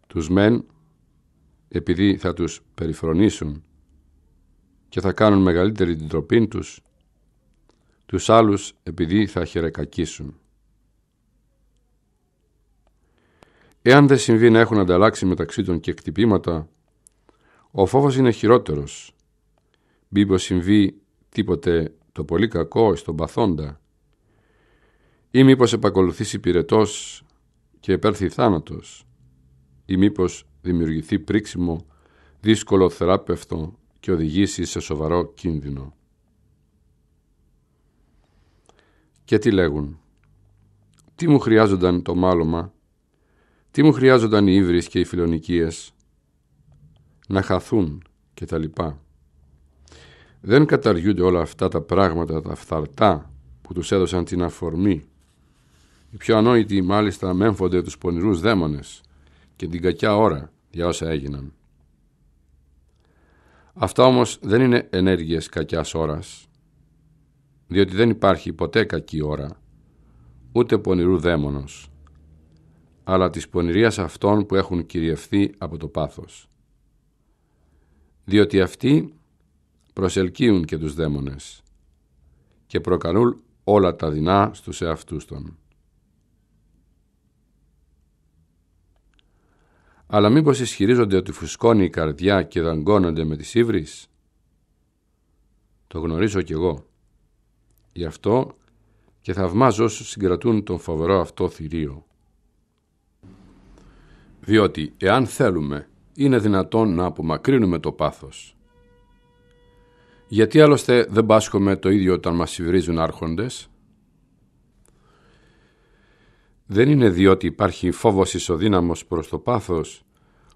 Τους μεν, επειδή θα τους περιφρονήσουν και θα κάνουν μεγαλύτερη την τροπή τους, τους άλλους επειδή θα χερεκακίσουν. Εάν δεν συμβεί να έχουν ανταλλάξει μεταξύ των και εκτυπήματα, ο φόβος είναι χειρότερος. μήπως συμβεί τίποτε το πολύ κακό στον παθόντα ή μήπως επακολουθήσει πυρετός και επέρθει θάνατος ή μήπως δημιουργηθεί πρίξιμο δύσκολο θεράπευτο και οδηγήσει σε σοβαρό κίνδυνο. και τι λέγουν. Τι μου χρειάζονταν το μάλωμα, τι μου χρειάζονταν οι ύβρις και οι φιλονικίες, να χαθούν και τα λοιπά. Δεν καταργούνται όλα αυτά τα πράγματα, τα φθαρτά που τους έδωσαν την αφορμή. Οι πιο ανόητοι μάλιστα μέμφονται τους πονηρούς δαίμονες και την κακιά ώρα για όσα έγιναν. Αυτά όμως δεν είναι ενέργειες κακιάς ώρας, διότι δεν υπάρχει ποτέ κακή ώρα, ούτε πονηρού δαίμονος, αλλά της πονηρίας αυτών που έχουν κυριευθεί από το πάθος. Διότι αυτοί προσελκύουν και τους δαίμονες και προκαλούν όλα τα δεινά στους εαυτούς των. Αλλά μήπως ισχυρίζονται ότι φουσκώνει η καρδιά και δαγκώνονται με τις ύβρις. Το γνωρίζω κι εγώ. Γι' αυτό και θαυμάζω όσους συγκρατούν τον φοβερό αυτό θηρίο. Διότι εάν θέλουμε είναι δυνατόν να απομακρύνουμε το πάθος. Γιατί άλλωστε δεν πάσχομαι το ίδιο όταν μας συμβρίζουν άρχοντες. Δεν είναι διότι υπάρχει φόβος ισοδύναμος προς το πάθος,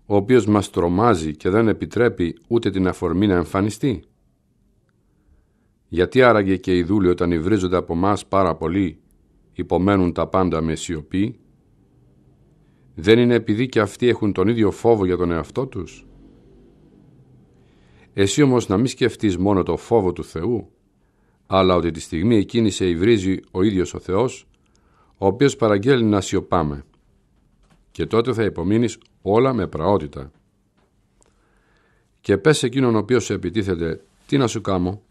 ο οποίος μας τρομάζει και δεν επιτρέπει ούτε την αφορμή να εμφανιστεί. Γιατί άραγε και οι δούλοι όταν υβρίζονται από μας πάρα πολύ υπομένουν τα πάντα με σιωπή. Δεν είναι επειδή και αυτοί έχουν τον ίδιο φόβο για τον εαυτό τους. Εσύ όμως να μην σκεφτείς μόνο το φόβο του Θεού, αλλά ότι τη στιγμή εκείνη σε υβρίζει ο ίδιος ο Θεός, ο οποίος παραγγέλνει να σιωπάμε. Και τότε θα υπομείνεις όλα με πραότητα. Και πες εκείνον ο οποίος επιτίθεται, τι να σου κάνω,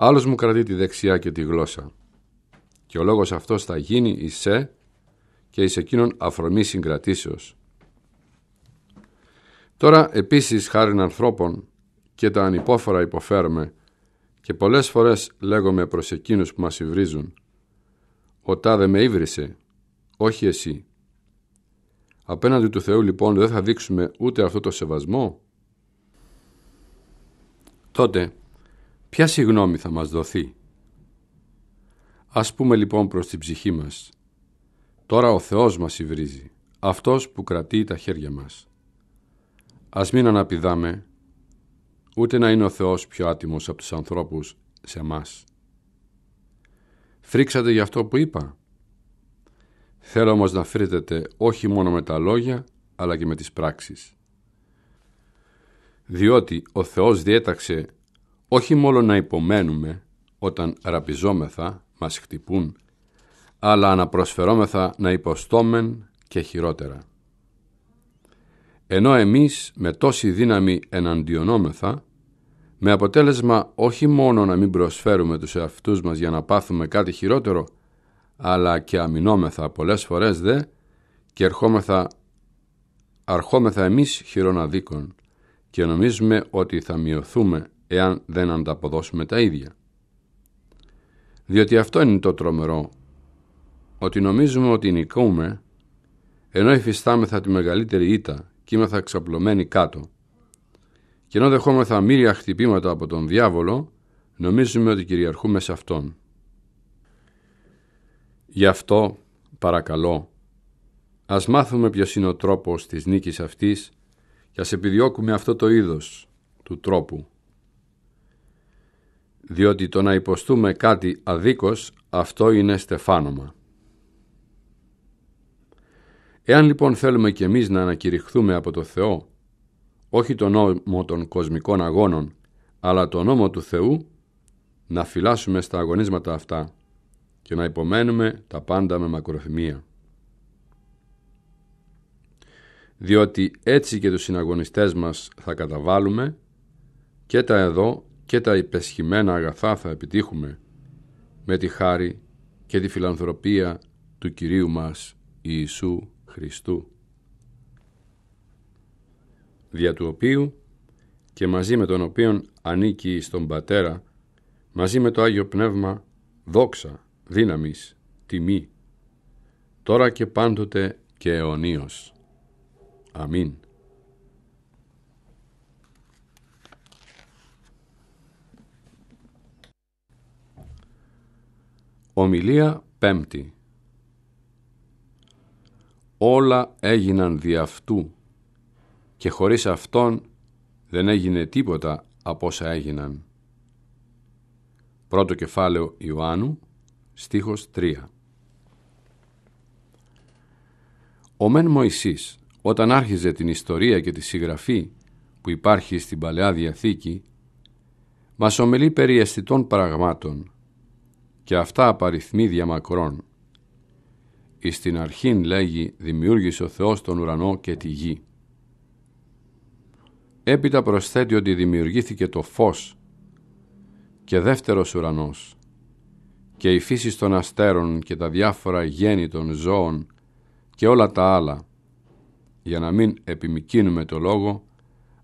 Άλλος μου κρατεί τη δεξιά και τη γλώσσα. Και ο λόγος αυτός θα γίνει εις σε και εις εκείνον αφρομή συγκρατήσεως. Τώρα επίσης χάρην ανθρώπων και τα ανυπόφορα υποφέρουμε και πολλές φορές λέγομαι προς εκείνους που μας υβρίζουν «Ο τάδε με ύβρισε, όχι εσύ». Απέναντι του Θεού λοιπόν δεν θα δείξουμε ούτε αυτό το σεβασμό. Τότε ποια συγγνώμη θα μας δοθεί. Ας πούμε λοιπόν προς την ψυχή μας. Τώρα ο Θεός μας υβρίζει, Αυτός που κρατεί τα χέρια μας. Ας μην αναπηδάμε, ούτε να είναι ο Θεός πιο άτιμος από τους ανθρώπους σε μας. Φρίξατε για αυτό που είπα. Θέλω όμως να φρίτετε όχι μόνο με τα λόγια, αλλά και με τις πράξεις. Διότι ο Θεός διέταξε όχι μόνο να υπομένουμε όταν ραπιζόμεθα μας χτυπούν, αλλά να προσφερόμεθα να υποστόμεν και χειρότερα. Ενώ εμείς με τόση δύναμη εναντιονόμεθα, με αποτέλεσμα όχι μόνο να μην προσφέρουμε τους εαυτούς μας για να πάθουμε κάτι χειρότερο, αλλά και αμυνόμεθα πολλές φορές δε και ερχόμεθα, αρχόμεθα εμείς χειροναδίκων και νομίζουμε ότι θα μειωθούμε εάν δεν ανταποδώσουμε τα ίδια. Διότι αυτό είναι το τρομερό, ότι νομίζουμε ότι νικούμε, ενώ υφιστάμεθα τη μεγαλύτερη ήττα και είμαστε ξαπλωμένοι κάτω. Και ενώ δεχόμεθα μύρια χτυπήματα από τον διάβολο, νομίζουμε ότι κυριαρχούμε σε αυτόν. Γι' αυτό, παρακαλώ, ας μάθουμε ποιος είναι ο τρόπος της νίκης αυτής και ας επιδιώκουμε αυτό το είδος του τρόπου διότι το να υποστούμε κάτι αδίκως αυτό είναι στεφάνωμα. Εάν λοιπόν θέλουμε κι εμείς να ανακηρυχθούμε από το Θεό, όχι τον νόμο των κοσμικών αγώνων, αλλά τον νόμο του Θεού, να φυλάσσουμε στα αγωνίσματα αυτά και να υπομένουμε τα πάντα με μακροθυμία. Διότι έτσι και τους συναγωνιστές μας θα καταβάλουμε και τα εδώ και τα υπεσχημένα αγαθά θα επιτύχουμε με τη χάρη και τη φιλανθρωπία του Κυρίου μας Ιησού Χριστού δια του οποίου και μαζί με τον οποίον ανήκει στον Πατέρα μαζί με το Άγιο Πνεύμα δόξα, δύναμις τιμή τώρα και πάντοτε και αιωνίως. Αμήν. Ομιλία πέμπτη Όλα έγιναν δι' αυτού και χωρίς αυτόν δεν έγινε τίποτα από όσα έγιναν. Πρώτο κεφάλαιο Ιωάννου, στίχος 3 Ο Μεν Μωυσής, όταν άρχιζε την ιστορία και τη συγγραφή που υπάρχει στην Παλαιά Διαθήκη, μας ομιλεί περί αισθητών πραγμάτων, και αυτά απαριθμεί μακρών. Εις την αρχήν λέγει «Δημιούργησε ο Θεός τον ουρανό και τη γη». Έπειτα προσθέτει ότι δημιουργήθηκε το φως και δεύτερος ουρανός και η φύση των αστέρων και τα διάφορα γέννη των ζώων και όλα τα άλλα. Για να μην επιμικίνουμε το λόγο,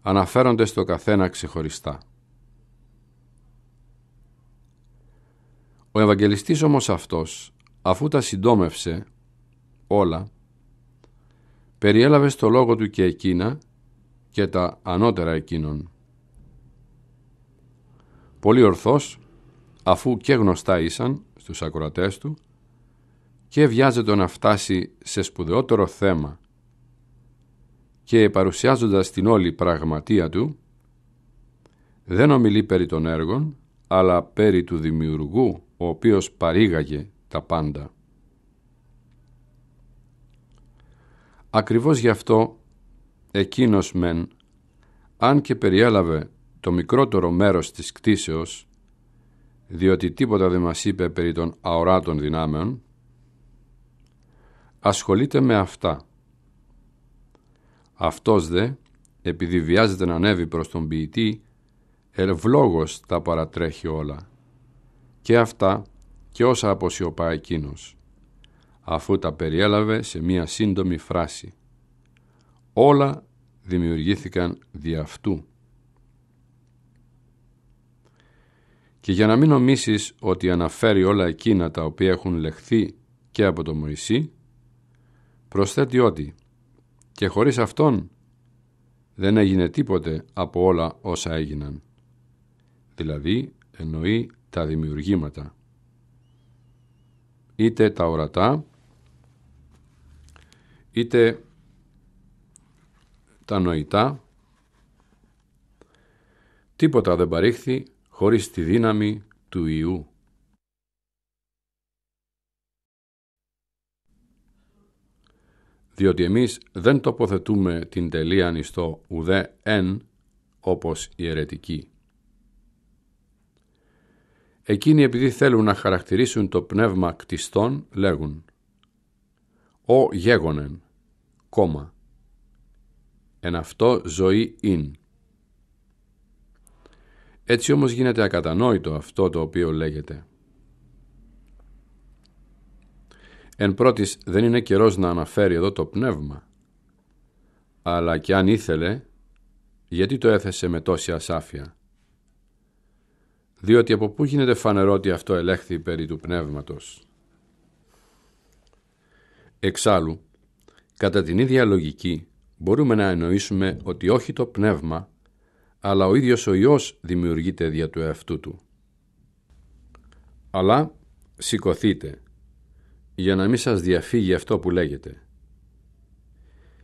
αναφέρονται στο καθένα ξεχωριστά. Ο Ευαγγελιστής όμως αυτός, αφού τα συντόμευσε όλα, περιέλαβε στο λόγο του και εκείνα και τα ανώτερα εκείνων. Πολύ ορθός, αφού και γνωστά ήσαν στους ακροατές του και βιάζεται να φτάσει σε σπουδαιότερο θέμα και παρουσιάζοντας την όλη πραγματεία του, δεν ομιλεί περί των έργων, αλλά περί του δημιουργού ο οποίος παρήγαγε τα πάντα. Ακριβώς γι' αυτό εκείνος μεν, αν και περιέλαβε το μικρότερο μέρος της κτίσεως, διότι τίποτα δεν μας είπε περί των αοράτων δυνάμεων, ασχολείται με αυτά. Αυτός δε, επειδή βιάζεται να ανέβει προς τον ποιητή, ευλόγως τα παρατρέχει όλα και αυτά και όσα αποσιωπά εκείνος, αφού τα περιέλαβε σε μία σύντομη φράση. Όλα δημιουργήθηκαν δι' αυτού. Και για να μην νομίσεις ότι αναφέρει όλα εκείνα τα οποία έχουν λεχθεί και από τον Μωυσή, προσθέτει ότι και χωρίς αυτόν δεν έγινε τίποτε από όλα όσα έγιναν. Δηλαδή εννοεί τα δημιουργήματα είτε τα ορατά είτε τα νοητά τίποτα δεν παρήχθη χωρίς τη δύναμη του Ιού. Διότι εμείς δεν τοποθετούμε την τελεία νηστό ουδέ εν όπως η ερετική. Εκείνοι επειδή θέλουν να χαρακτηρίσουν το πνεύμα κτιστών λέγουν «Ο γέγονεν, κόμμα, εν αυτό ζωή ειν». Έτσι όμως γίνεται ακατανόητο αυτό το οποίο λέγεται. Εν πρώτης δεν είναι καιρός να αναφέρει εδώ το πνεύμα, αλλά και αν ήθελε, γιατί το έθεσε με τόση ασάφεια διότι από πού γίνεται φανερό ότι αυτό ελέγχθη περί του πνεύματος. Εξάλλου, κατά την ίδια λογική, μπορούμε να εννοήσουμε ότι όχι το πνεύμα, αλλά ο ίδιος ο Υιός δημιουργείται δια του εαυτού του. Αλλά σηκωθείτε, για να μην σας διαφύγει αυτό που λέγεται.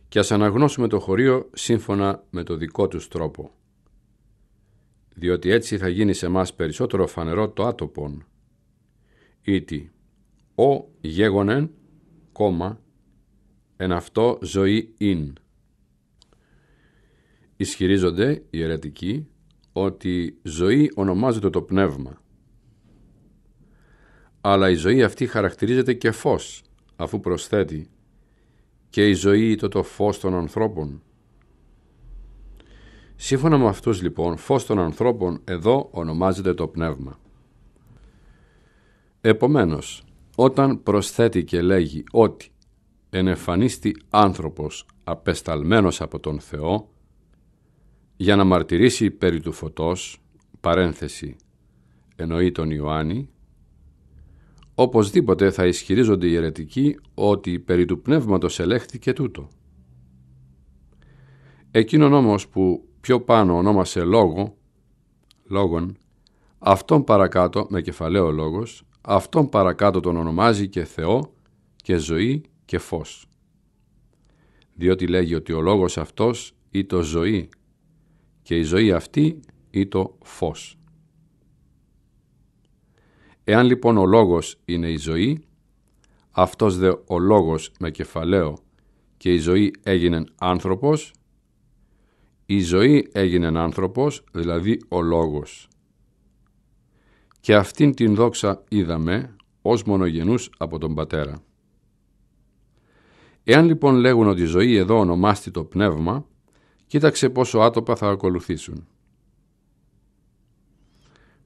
Και ας αναγνώσουμε το χωρίο σύμφωνα με το δικό τους τρόπο διότι έτσι θα γίνει σε μας περισσότερο φανερό το άτοπον. Ήτι, ο γέγονεν, κόμμα, εν αυτό ζωή ειν. Ισχυρίζονται οι αιρετικοί ότι ζωή ονομάζεται το πνεύμα. Αλλά η ζωή αυτή χαρακτηρίζεται και φως, αφού προσθέτει «και η ζωή το το φως των ανθρώπων» Σύμφωνα με αυτούς λοιπόν, φως των ανθρώπων εδώ ονομάζεται το πνεύμα. Επομένως, όταν προσθέτει και λέγει ότι ενεφανίστη άνθρωπος απεσταλμένος από τον Θεό, για να μαρτυρήσει περί του φωτός, παρένθεση, εννοεί τον Ιωάννη, οπωσδήποτε θα ισχυρίζονται οι αιρετικοί ότι περί του πνεύματος ελέγχθηκε τούτο. Εκείνον όμως που πιο πάνω ονόμασε λόγο, λόγον, αυτόν παρακάτω με κεφαλαίο λόγος, αυτόν παρακάτω τον ονομάζει και Θεό και ζωή και φως. Διότι λέγει ότι ο λόγος αυτός ή ζωή και η ζωή αυτή ή το φως. Εάν λοιπόν ο λόγος είναι η ζωή, αυτός δε ο λόγος με κεφαλαίο και η ζωή έγινε άνθρωπος, η ζωή έγινε άνθρωπος, δηλαδή ο λόγος. Και αυτήν την δόξα είδαμε ως μονογενούς από τον Πατέρα. Εάν λοιπόν λέγουν ότι η ζωή εδώ ονομάστη το πνεύμα, κοίταξε πόσο άτοπα θα ακολουθήσουν.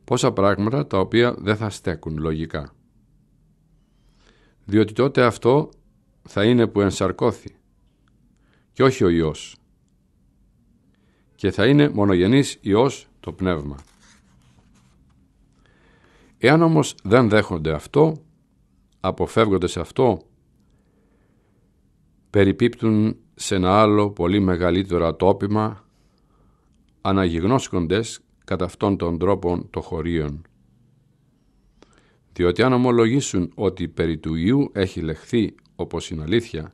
Πόσα πράγματα τα οποία δεν θα στέκουν λογικά. Διότι τότε αυτό θα είναι που ενσαρκώθη και όχι ο Υιός και θα είναι μονογενής Υιός το Πνεύμα. Εάν όμως δεν δέχονται αυτό, αποφεύγονται σε αυτό, περιπίπτουν σε ένα άλλο πολύ μεγαλύτερο ατόπιμα, αναγιγνώσκοντες κατά αυτόν τον τρόπο το χωρίον. Διότι αν ομολογήσουν ότι περί του έχει λεχθεί όπως είναι αλήθεια,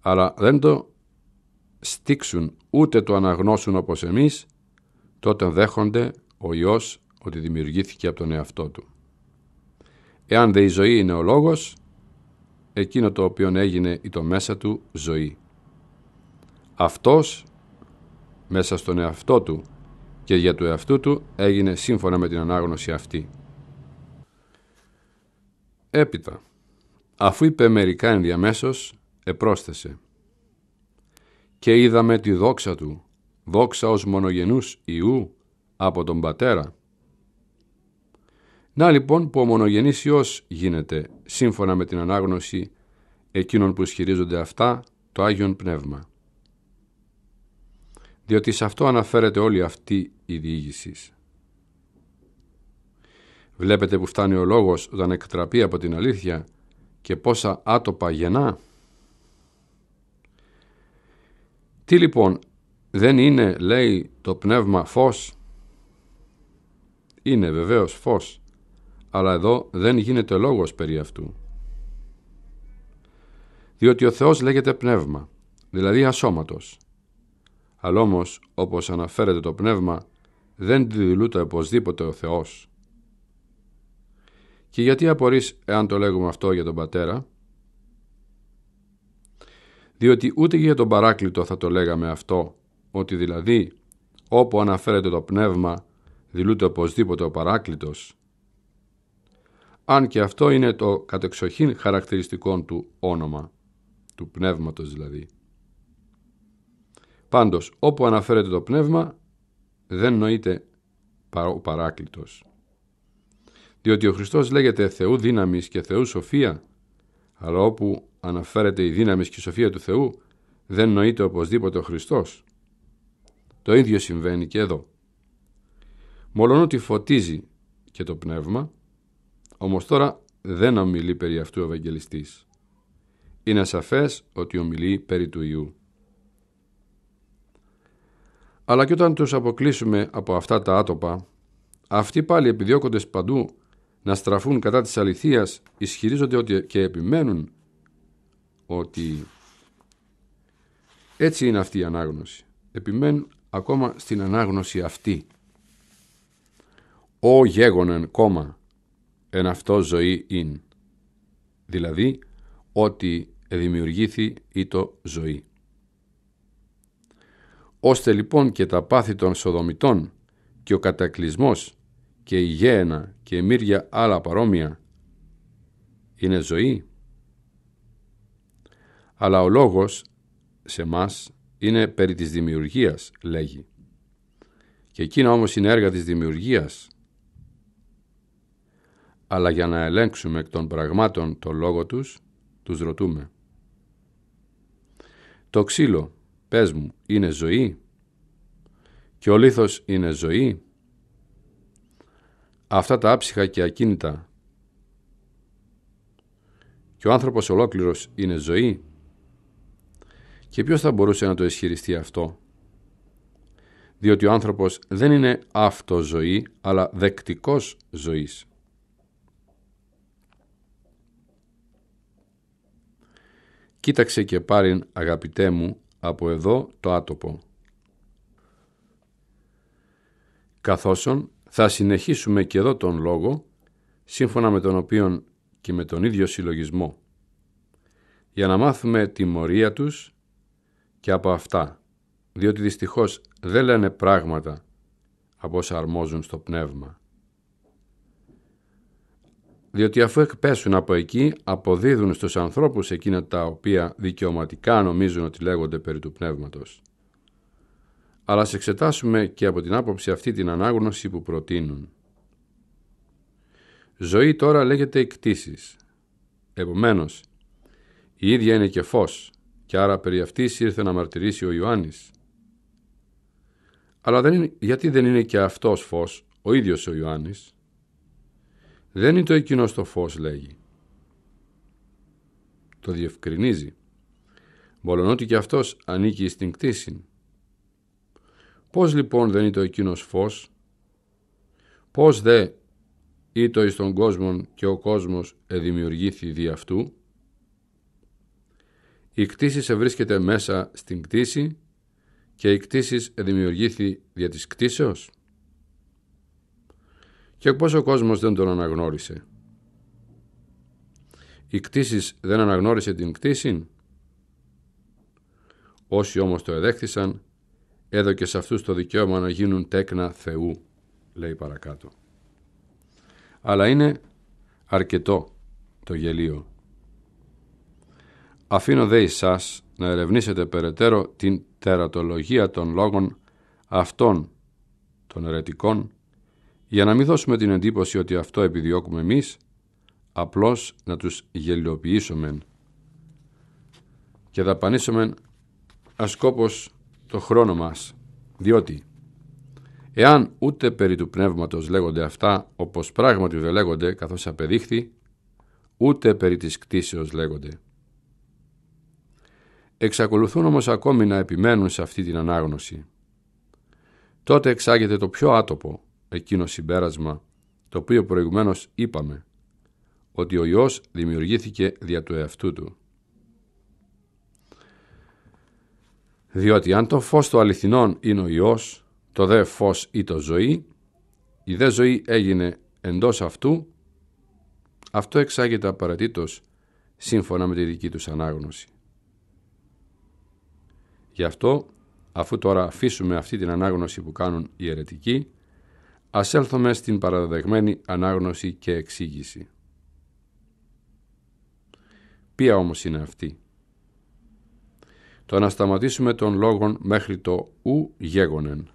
αλλά δεν το στίξουν ούτε το αναγνώσουν όπως εμείς, τότε δέχονται ο Υιός ότι δημιουργήθηκε από τον εαυτό του. Εάν δε η ζωή είναι ο λόγος, εκείνο το οποίο έγινε ή το μέσα του ζωή. Αυτός μέσα στον εαυτό του και για του εαυτού του έγινε σύμφωνα με την ανάγνωση αυτή. Έπειτα, αφού είπε μερικά ενδιαμέσως, επρόσθεσε και είδαμε τη δόξα του, δόξα ως μονογενούς Ιού από τον Πατέρα. Να λοιπόν που ο μονογενής Υιός γίνεται, σύμφωνα με την ανάγνωση εκείνων που ισχυρίζονται αυτά, το Άγιον Πνεύμα. Διότι σε αυτό αναφέρεται όλη αυτή η διήγηση. Βλέπετε που φτάνει ο λόγος όταν εκτραπεί από την αλήθεια και πόσα άτοπα γεννά. Τι λοιπόν, δεν είναι, λέει, το πνεύμα φως. Είναι βεβαίως φως, αλλά εδώ δεν γίνεται λόγος περί αυτού. Διότι ο Θεός λέγεται πνεύμα, δηλαδή ασώματος. Αλλά όμως, όπως αναφέρεται το πνεύμα, δεν δηλούται οπωσδήποτε ο Θεός. Και γιατί απορείς εάν το λέγουμε αυτό για τον Πατέρα, διότι ούτε για τον παράκλητο θα το λέγαμε αυτό, ότι δηλαδή όπου αναφέρεται το πνεύμα δηλούται οπωσδήποτε ο παράκλητος. Αν και αυτό είναι το κατεξοχήν χαρακτηριστικό του όνομα, του πνεύματος δηλαδή. Πάντως, όπου αναφέρεται το πνεύμα, δεν νοείται ο παράκλητος. Διότι ο Χριστός λέγεται Θεού δύναμης και Θεού σοφία, αλλά όπου αναφέρεται η δύναμη και η σοφία του Θεού, δεν νοείται οπωσδήποτε ο Χριστός. Το ίδιο συμβαίνει και εδώ. Μόλον ότι φωτίζει και το πνεύμα, όμως τώρα δεν ομιλεί περί αυτού ο Ευαγγελιστής. Είναι σαφές ότι ομιλεί περί του Ιού. Αλλά και όταν τους αποκλείσουμε από αυτά τα άτοπα, αυτοί πάλι επιδιώκονται παντού να στραφούν κατά της αληθείας, ισχυρίζονται ότι και επιμένουν ότι έτσι είναι αυτή η ανάγνωση. Επιμένω ακόμα στην ανάγνωση αυτή. «Ο γέγονεν κόμμα εν αυτό ζωή ειν». Δηλαδή ότι δημιουργήθη ή το ζωή. Ώστε λοιπόν και τα πάθη των σοδομητών και ο κατακλισμός και η γένα και η μύρια άλλα παρόμοια είναι ζωή αλλά ο λόγος σε μας είναι περί της δημιουργίας, λέγει. Και εκείνα όμως είναι έργα της δημιουργίας. Αλλά για να ελέγξουμε εκ των πραγμάτων το λόγο τους, τους ρωτούμε. Το ξύλο, πες μου, είναι ζωή και ο λίθος είναι ζωή. Αυτά τα άψυχα και ακίνητα και ο άνθρωπος ολόκληρος είναι ζωή. Και ποιος θα μπορούσε να το ισχυριστεί αυτό. Διότι ο άνθρωπος δεν είναι ζωή, αλλά δεκτικός ζωής. Κοίταξε και πάρει αγαπητέ μου από εδώ το άτοπο. Καθώσον θα συνεχίσουμε και εδώ τον λόγο, σύμφωνα με τον οποίον και με τον ίδιο συλλογισμό, για να μάθουμε τη μορία τους και από αυτά, διότι δυστυχώς δεν λένε πράγματα από όσα αρμόζουν στο πνεύμα. Διότι αφού εκπέσουν από εκεί, αποδίδουν στους ανθρώπους εκείνα τα οποία δικαιωματικά νομίζουν ότι λέγονται περί του πνεύματος. Αλλά σε εξετάσουμε και από την άποψη αυτή την ανάγνωση που προτείνουν. Ζωή τώρα λέγεται εκτίσεις. Επομένως, η ίδια είναι και φως, και άρα περί αυτής ήρθε να μαρτυρήσει ο Ιωάννης. Αλλά δεν είναι, γιατί δεν είναι και αυτός φως, ο ίδιος ο Ιωάννης. Δεν είναι το εκείνος το φως, λέγει. Το διευκρινίζει. ότι και αυτός ανήκει στην κτήση. Πώς λοιπόν δεν είναι το εκείνος φως, πώς δε το εις τον κόσμο και ο κόσμος εδημιουργήθη δι' αυτού, η σε βρίσκεται μέσα στην κτήση και η κτήση δημιουργήθη δια της κτήσεως. Και πώς ο κόσμος δεν τον αναγνώρισε. Η κτήση δεν αναγνώρισε την κτήση. Όσοι όμως το εδέχθησαν, έδωκε σε αυτούς το δικαίωμα να γίνουν τέκνα Θεού, λέει παρακάτω. Αλλά είναι αρκετό το γελίο Αφήνω δε εσάς να ερευνήσετε περαιτέρω την τερατολογία των λόγων αυτών των ερετικών για να μην δώσουμε την εντύπωση ότι αυτό επιδιώκουμε εμείς απλώς να τους γελιοποιήσουμε και δαπανίσουμε ασκόπως το χρόνο μας διότι εάν ούτε περί του πνεύματος λέγονται αυτά όπως πράγματι δεν λέγονται καθώς απεδείχθη ούτε περί της κτήσεως λέγονται εξακολουθούν όμως ακόμη να επιμένουν σε αυτή την ανάγνωση. Τότε εξάγεται το πιο άτοπο εκείνο συμπέρασμα, το οποίο προηγουμένως είπαμε, ότι ο Υιός δημιουργήθηκε δια του εαυτού του. Διότι αν το φως των αληθινών είναι ο Υιός, το δε φως ή το ζωή, η δε ζωή έγινε εντός αυτού, αυτό εξάγεται απαραίτητος σύμφωνα με τη δική τους ανάγνωση. Γι' αυτό, αφού τώρα αφήσουμε αυτή την ανάγνωση που κάνουν οι αιρετικοί, ας έλθουμε στην παραδεδεγμένη ανάγνωση και εξήγηση. Ποια όμως είναι αυτή. Το να σταματήσουμε των λόγων μέχρι το «ου γέγονεν».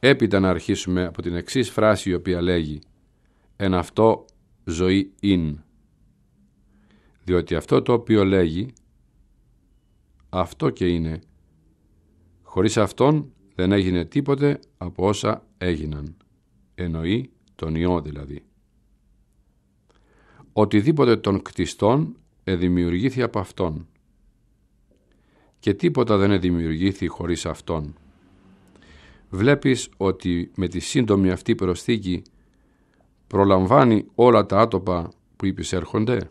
Έπειτα να αρχίσουμε από την εξής φράση η οποία λέγει «εν αυτό ζωή ειν». Διότι αυτό το οποίο λέγει αυτό και είναι. Χωρίς αυτόν δεν έγινε τίποτε από όσα έγιναν. Εννοεί τον Υιό δηλαδή. Οτιδήποτε των κτιστών εδημιουργήθη από αυτόν. Και τίποτα δεν εδημιουργήθη χωρίς αυτόν. Βλέπεις ότι με τη σύντομη αυτή προσθήκη προλαμβάνει όλα τα άτοπα που υπησέρχονται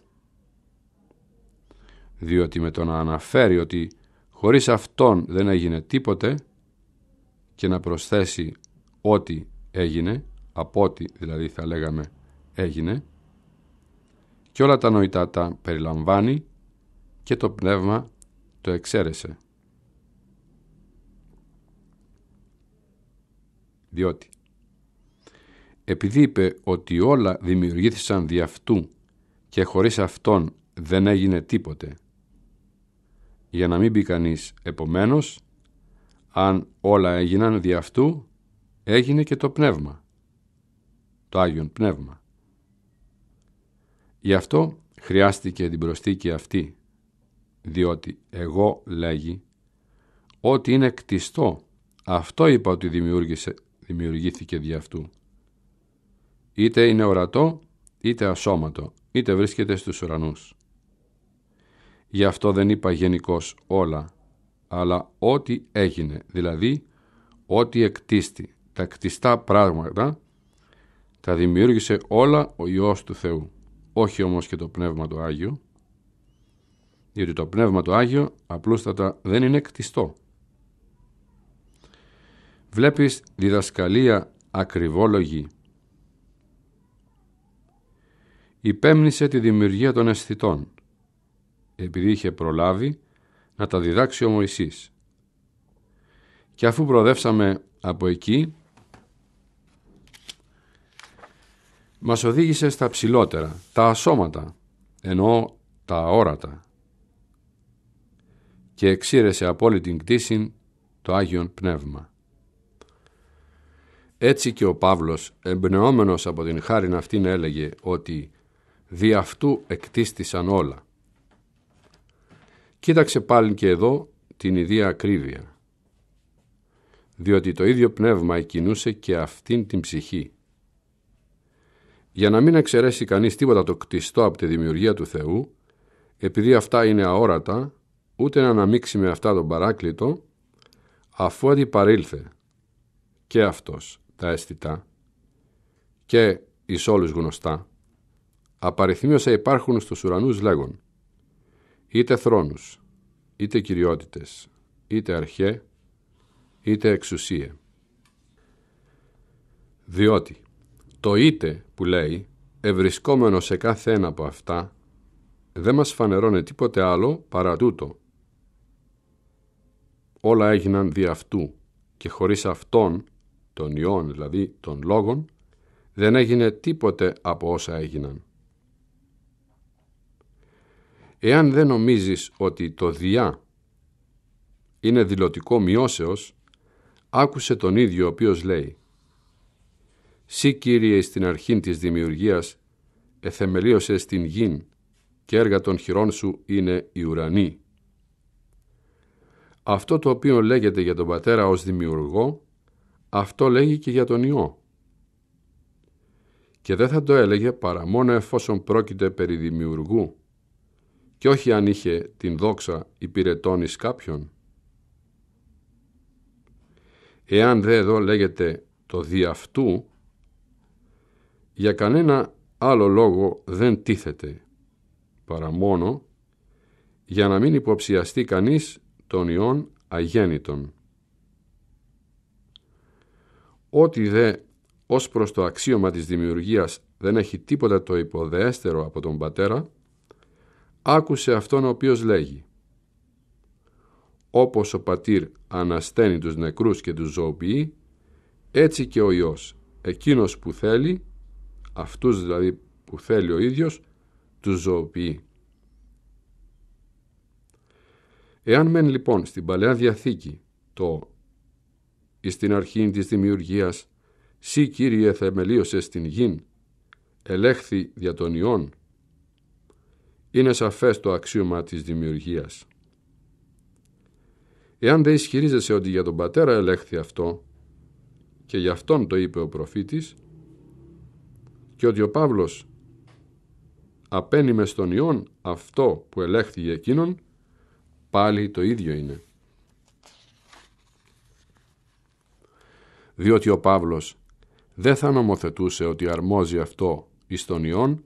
διότι με το να αναφέρει ότι χωρίς αυτόν δεν έγινε τίποτε και να προσθέσει ότι έγινε, από ό,τι δηλαδή θα λέγαμε έγινε, και όλα τα νοητά τα περιλαμβάνει και το πνεύμα το εξαίρεσε. Διότι, επειδή είπε ότι όλα δημιουργήθησαν δι' αυτού και χωρίς αυτόν δεν έγινε τίποτε, για να μην μπει κανείς επομένως αν όλα έγιναν δι' αυτού έγινε και το πνεύμα το Άγιον Πνεύμα γι' αυτό χρειάστηκε την προστίκη αυτή διότι εγώ λέγει ότι είναι κτιστό αυτό είπα ότι δημιουργήθηκε δι' αυτού είτε είναι ορατό είτε ασώματο είτε βρίσκεται στους ουρανούς Γι' αυτό δεν είπα γενικώς όλα, αλλά ό,τι έγινε, δηλαδή ό,τι εκτίστη, τα κτιστά πράγματα, τα δημιούργησε όλα ο Υιός του Θεού, όχι όμως και το Πνεύμα το Άγιο, διότι το Πνεύμα το Άγιο απλούστατα δεν είναι κτιστό. Βλέπεις διδασκαλία ακριβόλογη. Υπέμνησε τη δημιουργία των αισθητών επειδή είχε προλάβει να τα διδάξει ο Μωυσής. Και αφού προοδεύσαμε από εκεί, μας οδήγησε στα ψηλότερα, τα ασώματα, ενώ τα αόρατα, και εξήρεσε από όλη την κτήση το Άγιον Πνεύμα. Έτσι και ο Παύλος, εμπνεόμενος από την χάριν αυτήν, έλεγε ότι «Δι' αυτού εκτίστησαν όλα». Κοίταξε πάλι και εδώ την ιδία ακρίβεια, διότι το ίδιο πνεύμα εκινούσε και αυτήν την ψυχή. Για να μην εξαιρέσει κανείς τίποτα το κτιστό από τη δημιουργία του Θεού, επειδή αυτά είναι αόρατα, ούτε να αναμίξει με αυτά τον παράκλητο, αφού αντιπαρήλθε και αυτός τα αισθητά και εις όλους γνωστά, απαριθμίωσα υπάρχουν στους ουρανούς λέγον είτε θρόνους, είτε κυριότητες, είτε αρχέ, είτε εξουσία. Διότι το είτε που λέει, ευρισκόμενος σε κάθε ένα από αυτά, δεν μας φανερώνει τίποτε άλλο παρά τούτο. Όλα έγιναν δι' αυτού και χωρίς αυτόν, των ιών δηλαδή των λόγων, δεν έγινε τίποτε από όσα έγιναν. Εάν δεν νομίζεις ότι το «διά» είναι δηλωτικό μειώσεως, άκουσε τον ίδιο ο οποίος λέει «Συ Κύριε στην αρχή της δημιουργίας εθεμελίωσες την γην και έργα των χειρών σου είναι η ουρανή». Αυτό το οποίο λέγεται για τον Πατέρα ως δημιουργό, αυτό λέγει και για τον Υιό. Και δεν θα το έλεγε παρά μόνο εφόσον πρόκειται περί δημιουργού και όχι αν είχε την δόξα υπηρετώνης κάποιον. Εάν δε εδώ λέγεται το δι' αυτού, για κανένα άλλο λόγο δεν τίθεται, παρά μόνο για να μην υποψιαστεί κανείς των ιών αγέννητων. Ό,τι δε ως προς το αξίωμα της δημιουργίας δεν έχει τίποτα το υποδεέστερο από τον Πατέρα, άκουσε αυτόν ο οποίος λέγει «Όπως ο πατήρ ανασταίνει τους νεκρούς και τους ζωοποιεί, έτσι και ο Υιός, εκείνος που θέλει, αυτούς δηλαδή που θέλει ο ίδιος, τους ζωοποιεί». Εάν μεν λοιπόν στην Παλαιά Διαθήκη το «Εις την τη της δημιουργίας, σύ Κύριε θεμελίωσες την γην, ελέχθη δια των ιών, είναι σαφές το αξίωμα της δημιουργίας. Εάν δεν ισχυρίζεσαι ότι για τον πατέρα ελέγχθη αυτό και γι' αυτόν το είπε ο προφήτης και ότι ο Παύλος απένιμε στον Υιόν αυτό που ελέγχθη για εκείνον, πάλι το ίδιο είναι. Διότι ο Παύλος δεν θα νομοθετούσε ότι αρμόζει αυτό εις τον Υιόν,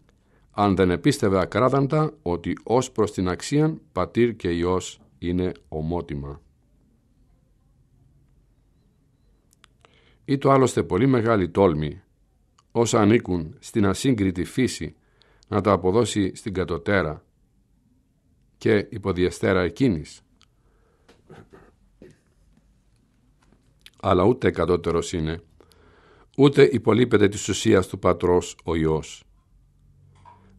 αν δεν επίστευε ακράδαντα ότι ως προς την αξία πατήρ και Υιός είναι ομότιμα. Ή το άλλωστε πολύ μεγάλη τόλμη, όσα ανήκουν στην ασύγκριτη φύση να τα αποδώσει στην κατωτέρα και υποδιεστέρα εκείνης. Αλλά ούτε κατώτερος είναι, ούτε υπολείπεται της ουσίας του πατρός ο Υιός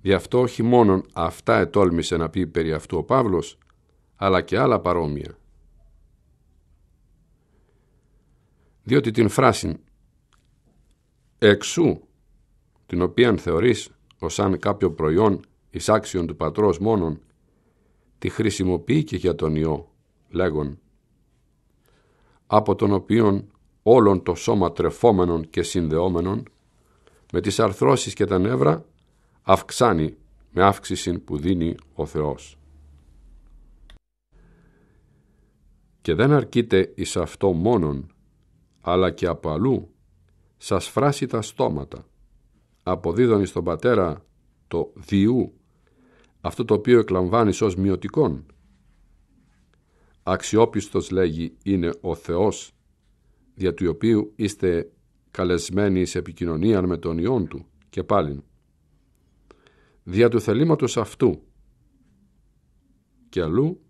Γι' αυτό όχι μόνον αυτά ετόλμησε να πει περί αυτού ο Παύλος, αλλά και άλλα παρόμοια. Διότι την φράση «εξού», την οποία θεωρείς ως αν κάποιο προϊόν εις άξιον του πατρός μόνον, τη χρησιμοποιεί και για τον ιό, λέγον «από τον οποίον όλον το σώμα τρεφόμενων και συνδεόμενον, με τις αρθρώσεις και τα νεύρα, αυξάνει με αύξηση που δίνει ο Θεός. Και δεν αρκείται εις αυτό μόνον, αλλά και από αλλού, σας φράσει τα στόματα, αποδίδωνει στον πατέρα το διού, αυτό το οποίο εκλαμβάνεις ως μειωτικόν. Αξιόπιστος λέγει είναι ο Θεός, δια του οποίου είστε καλεσμένοι σε επικοινωνία με τον Υιόν Του και πάλιν δια του θελήματος αυτού και αλλού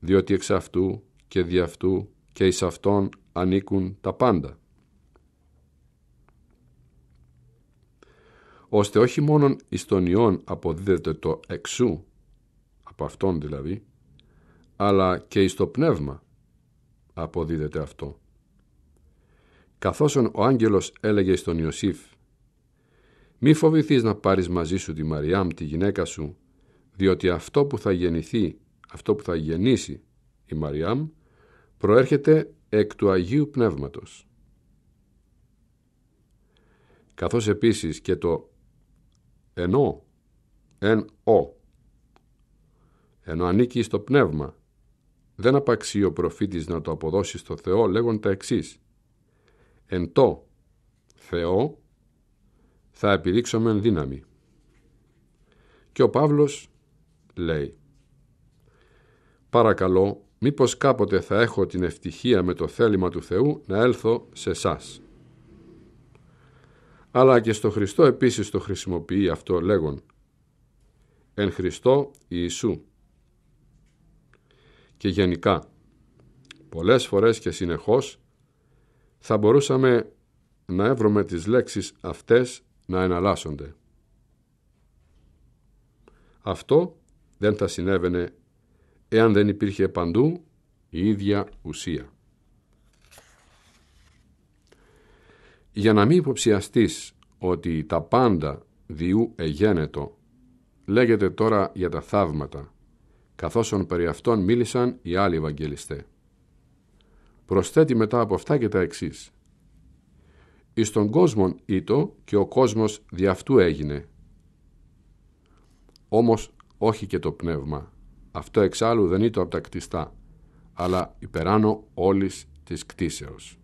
διότι εξ αυτού και δι' αυτού και εις αυτόν ανήκουν τα πάντα. Ώστε όχι μόνον εις τον Υιόν αποδίδεται το εξού, από αυτόν δηλαδή, αλλά και εις το πνεύμα αποδίδεται αυτό. Καθώς ο άγγελος έλεγε στον Ιωσήφ μη φοβηθείς να πάρεις μαζί σου τη Μαριάμ, τη γυναίκα σου, διότι αυτό που θα γεννηθεί, αυτό που θα γεννήσει η Μαριάμ, προέρχεται εκ του Αγίου Πνεύματος. Καθώς επίσης και το ενώ, εν ο, ενώ ανήκει στο πνεύμα, δεν απαξεί ο προφήτης να το αποδώσει στο Θεό λέγοντα εξής. Εν το Θεό θα μεν δύναμη. Και ο Παύλος λέει «Παρακαλώ, μήπως κάποτε θα έχω την ευτυχία με το θέλημα του Θεού να έλθω σε σας. Αλλά και στο Χριστό επίσης το χρησιμοποιεί αυτό λέγον «Εν Χριστώ Ιησού». Και γενικά, πολλές φορές και συνεχώς θα μπορούσαμε να έβρουμε τις λέξεις αυτές να εναλλάσσονται. Αυτό δεν θα συνέβαινε εάν δεν υπήρχε παντού η ίδια ουσία. Για να μην υποψιαστείς ότι τα πάντα διού εγένετο λέγεται τώρα για τα θαύματα, καθώς περί αυτών μίλησαν οι άλλοι Ευαγγελιστές. Προσθέτει μετά από αυτά και τα εξής εις τον κόσμον ήτο και ο κόσμος δι' αυτού έγινε. Όμως όχι και το πνεύμα. Αυτό εξάλλου δεν ήτο από τα κτιστά, αλλά υπεράνω όλης της κτίσεως.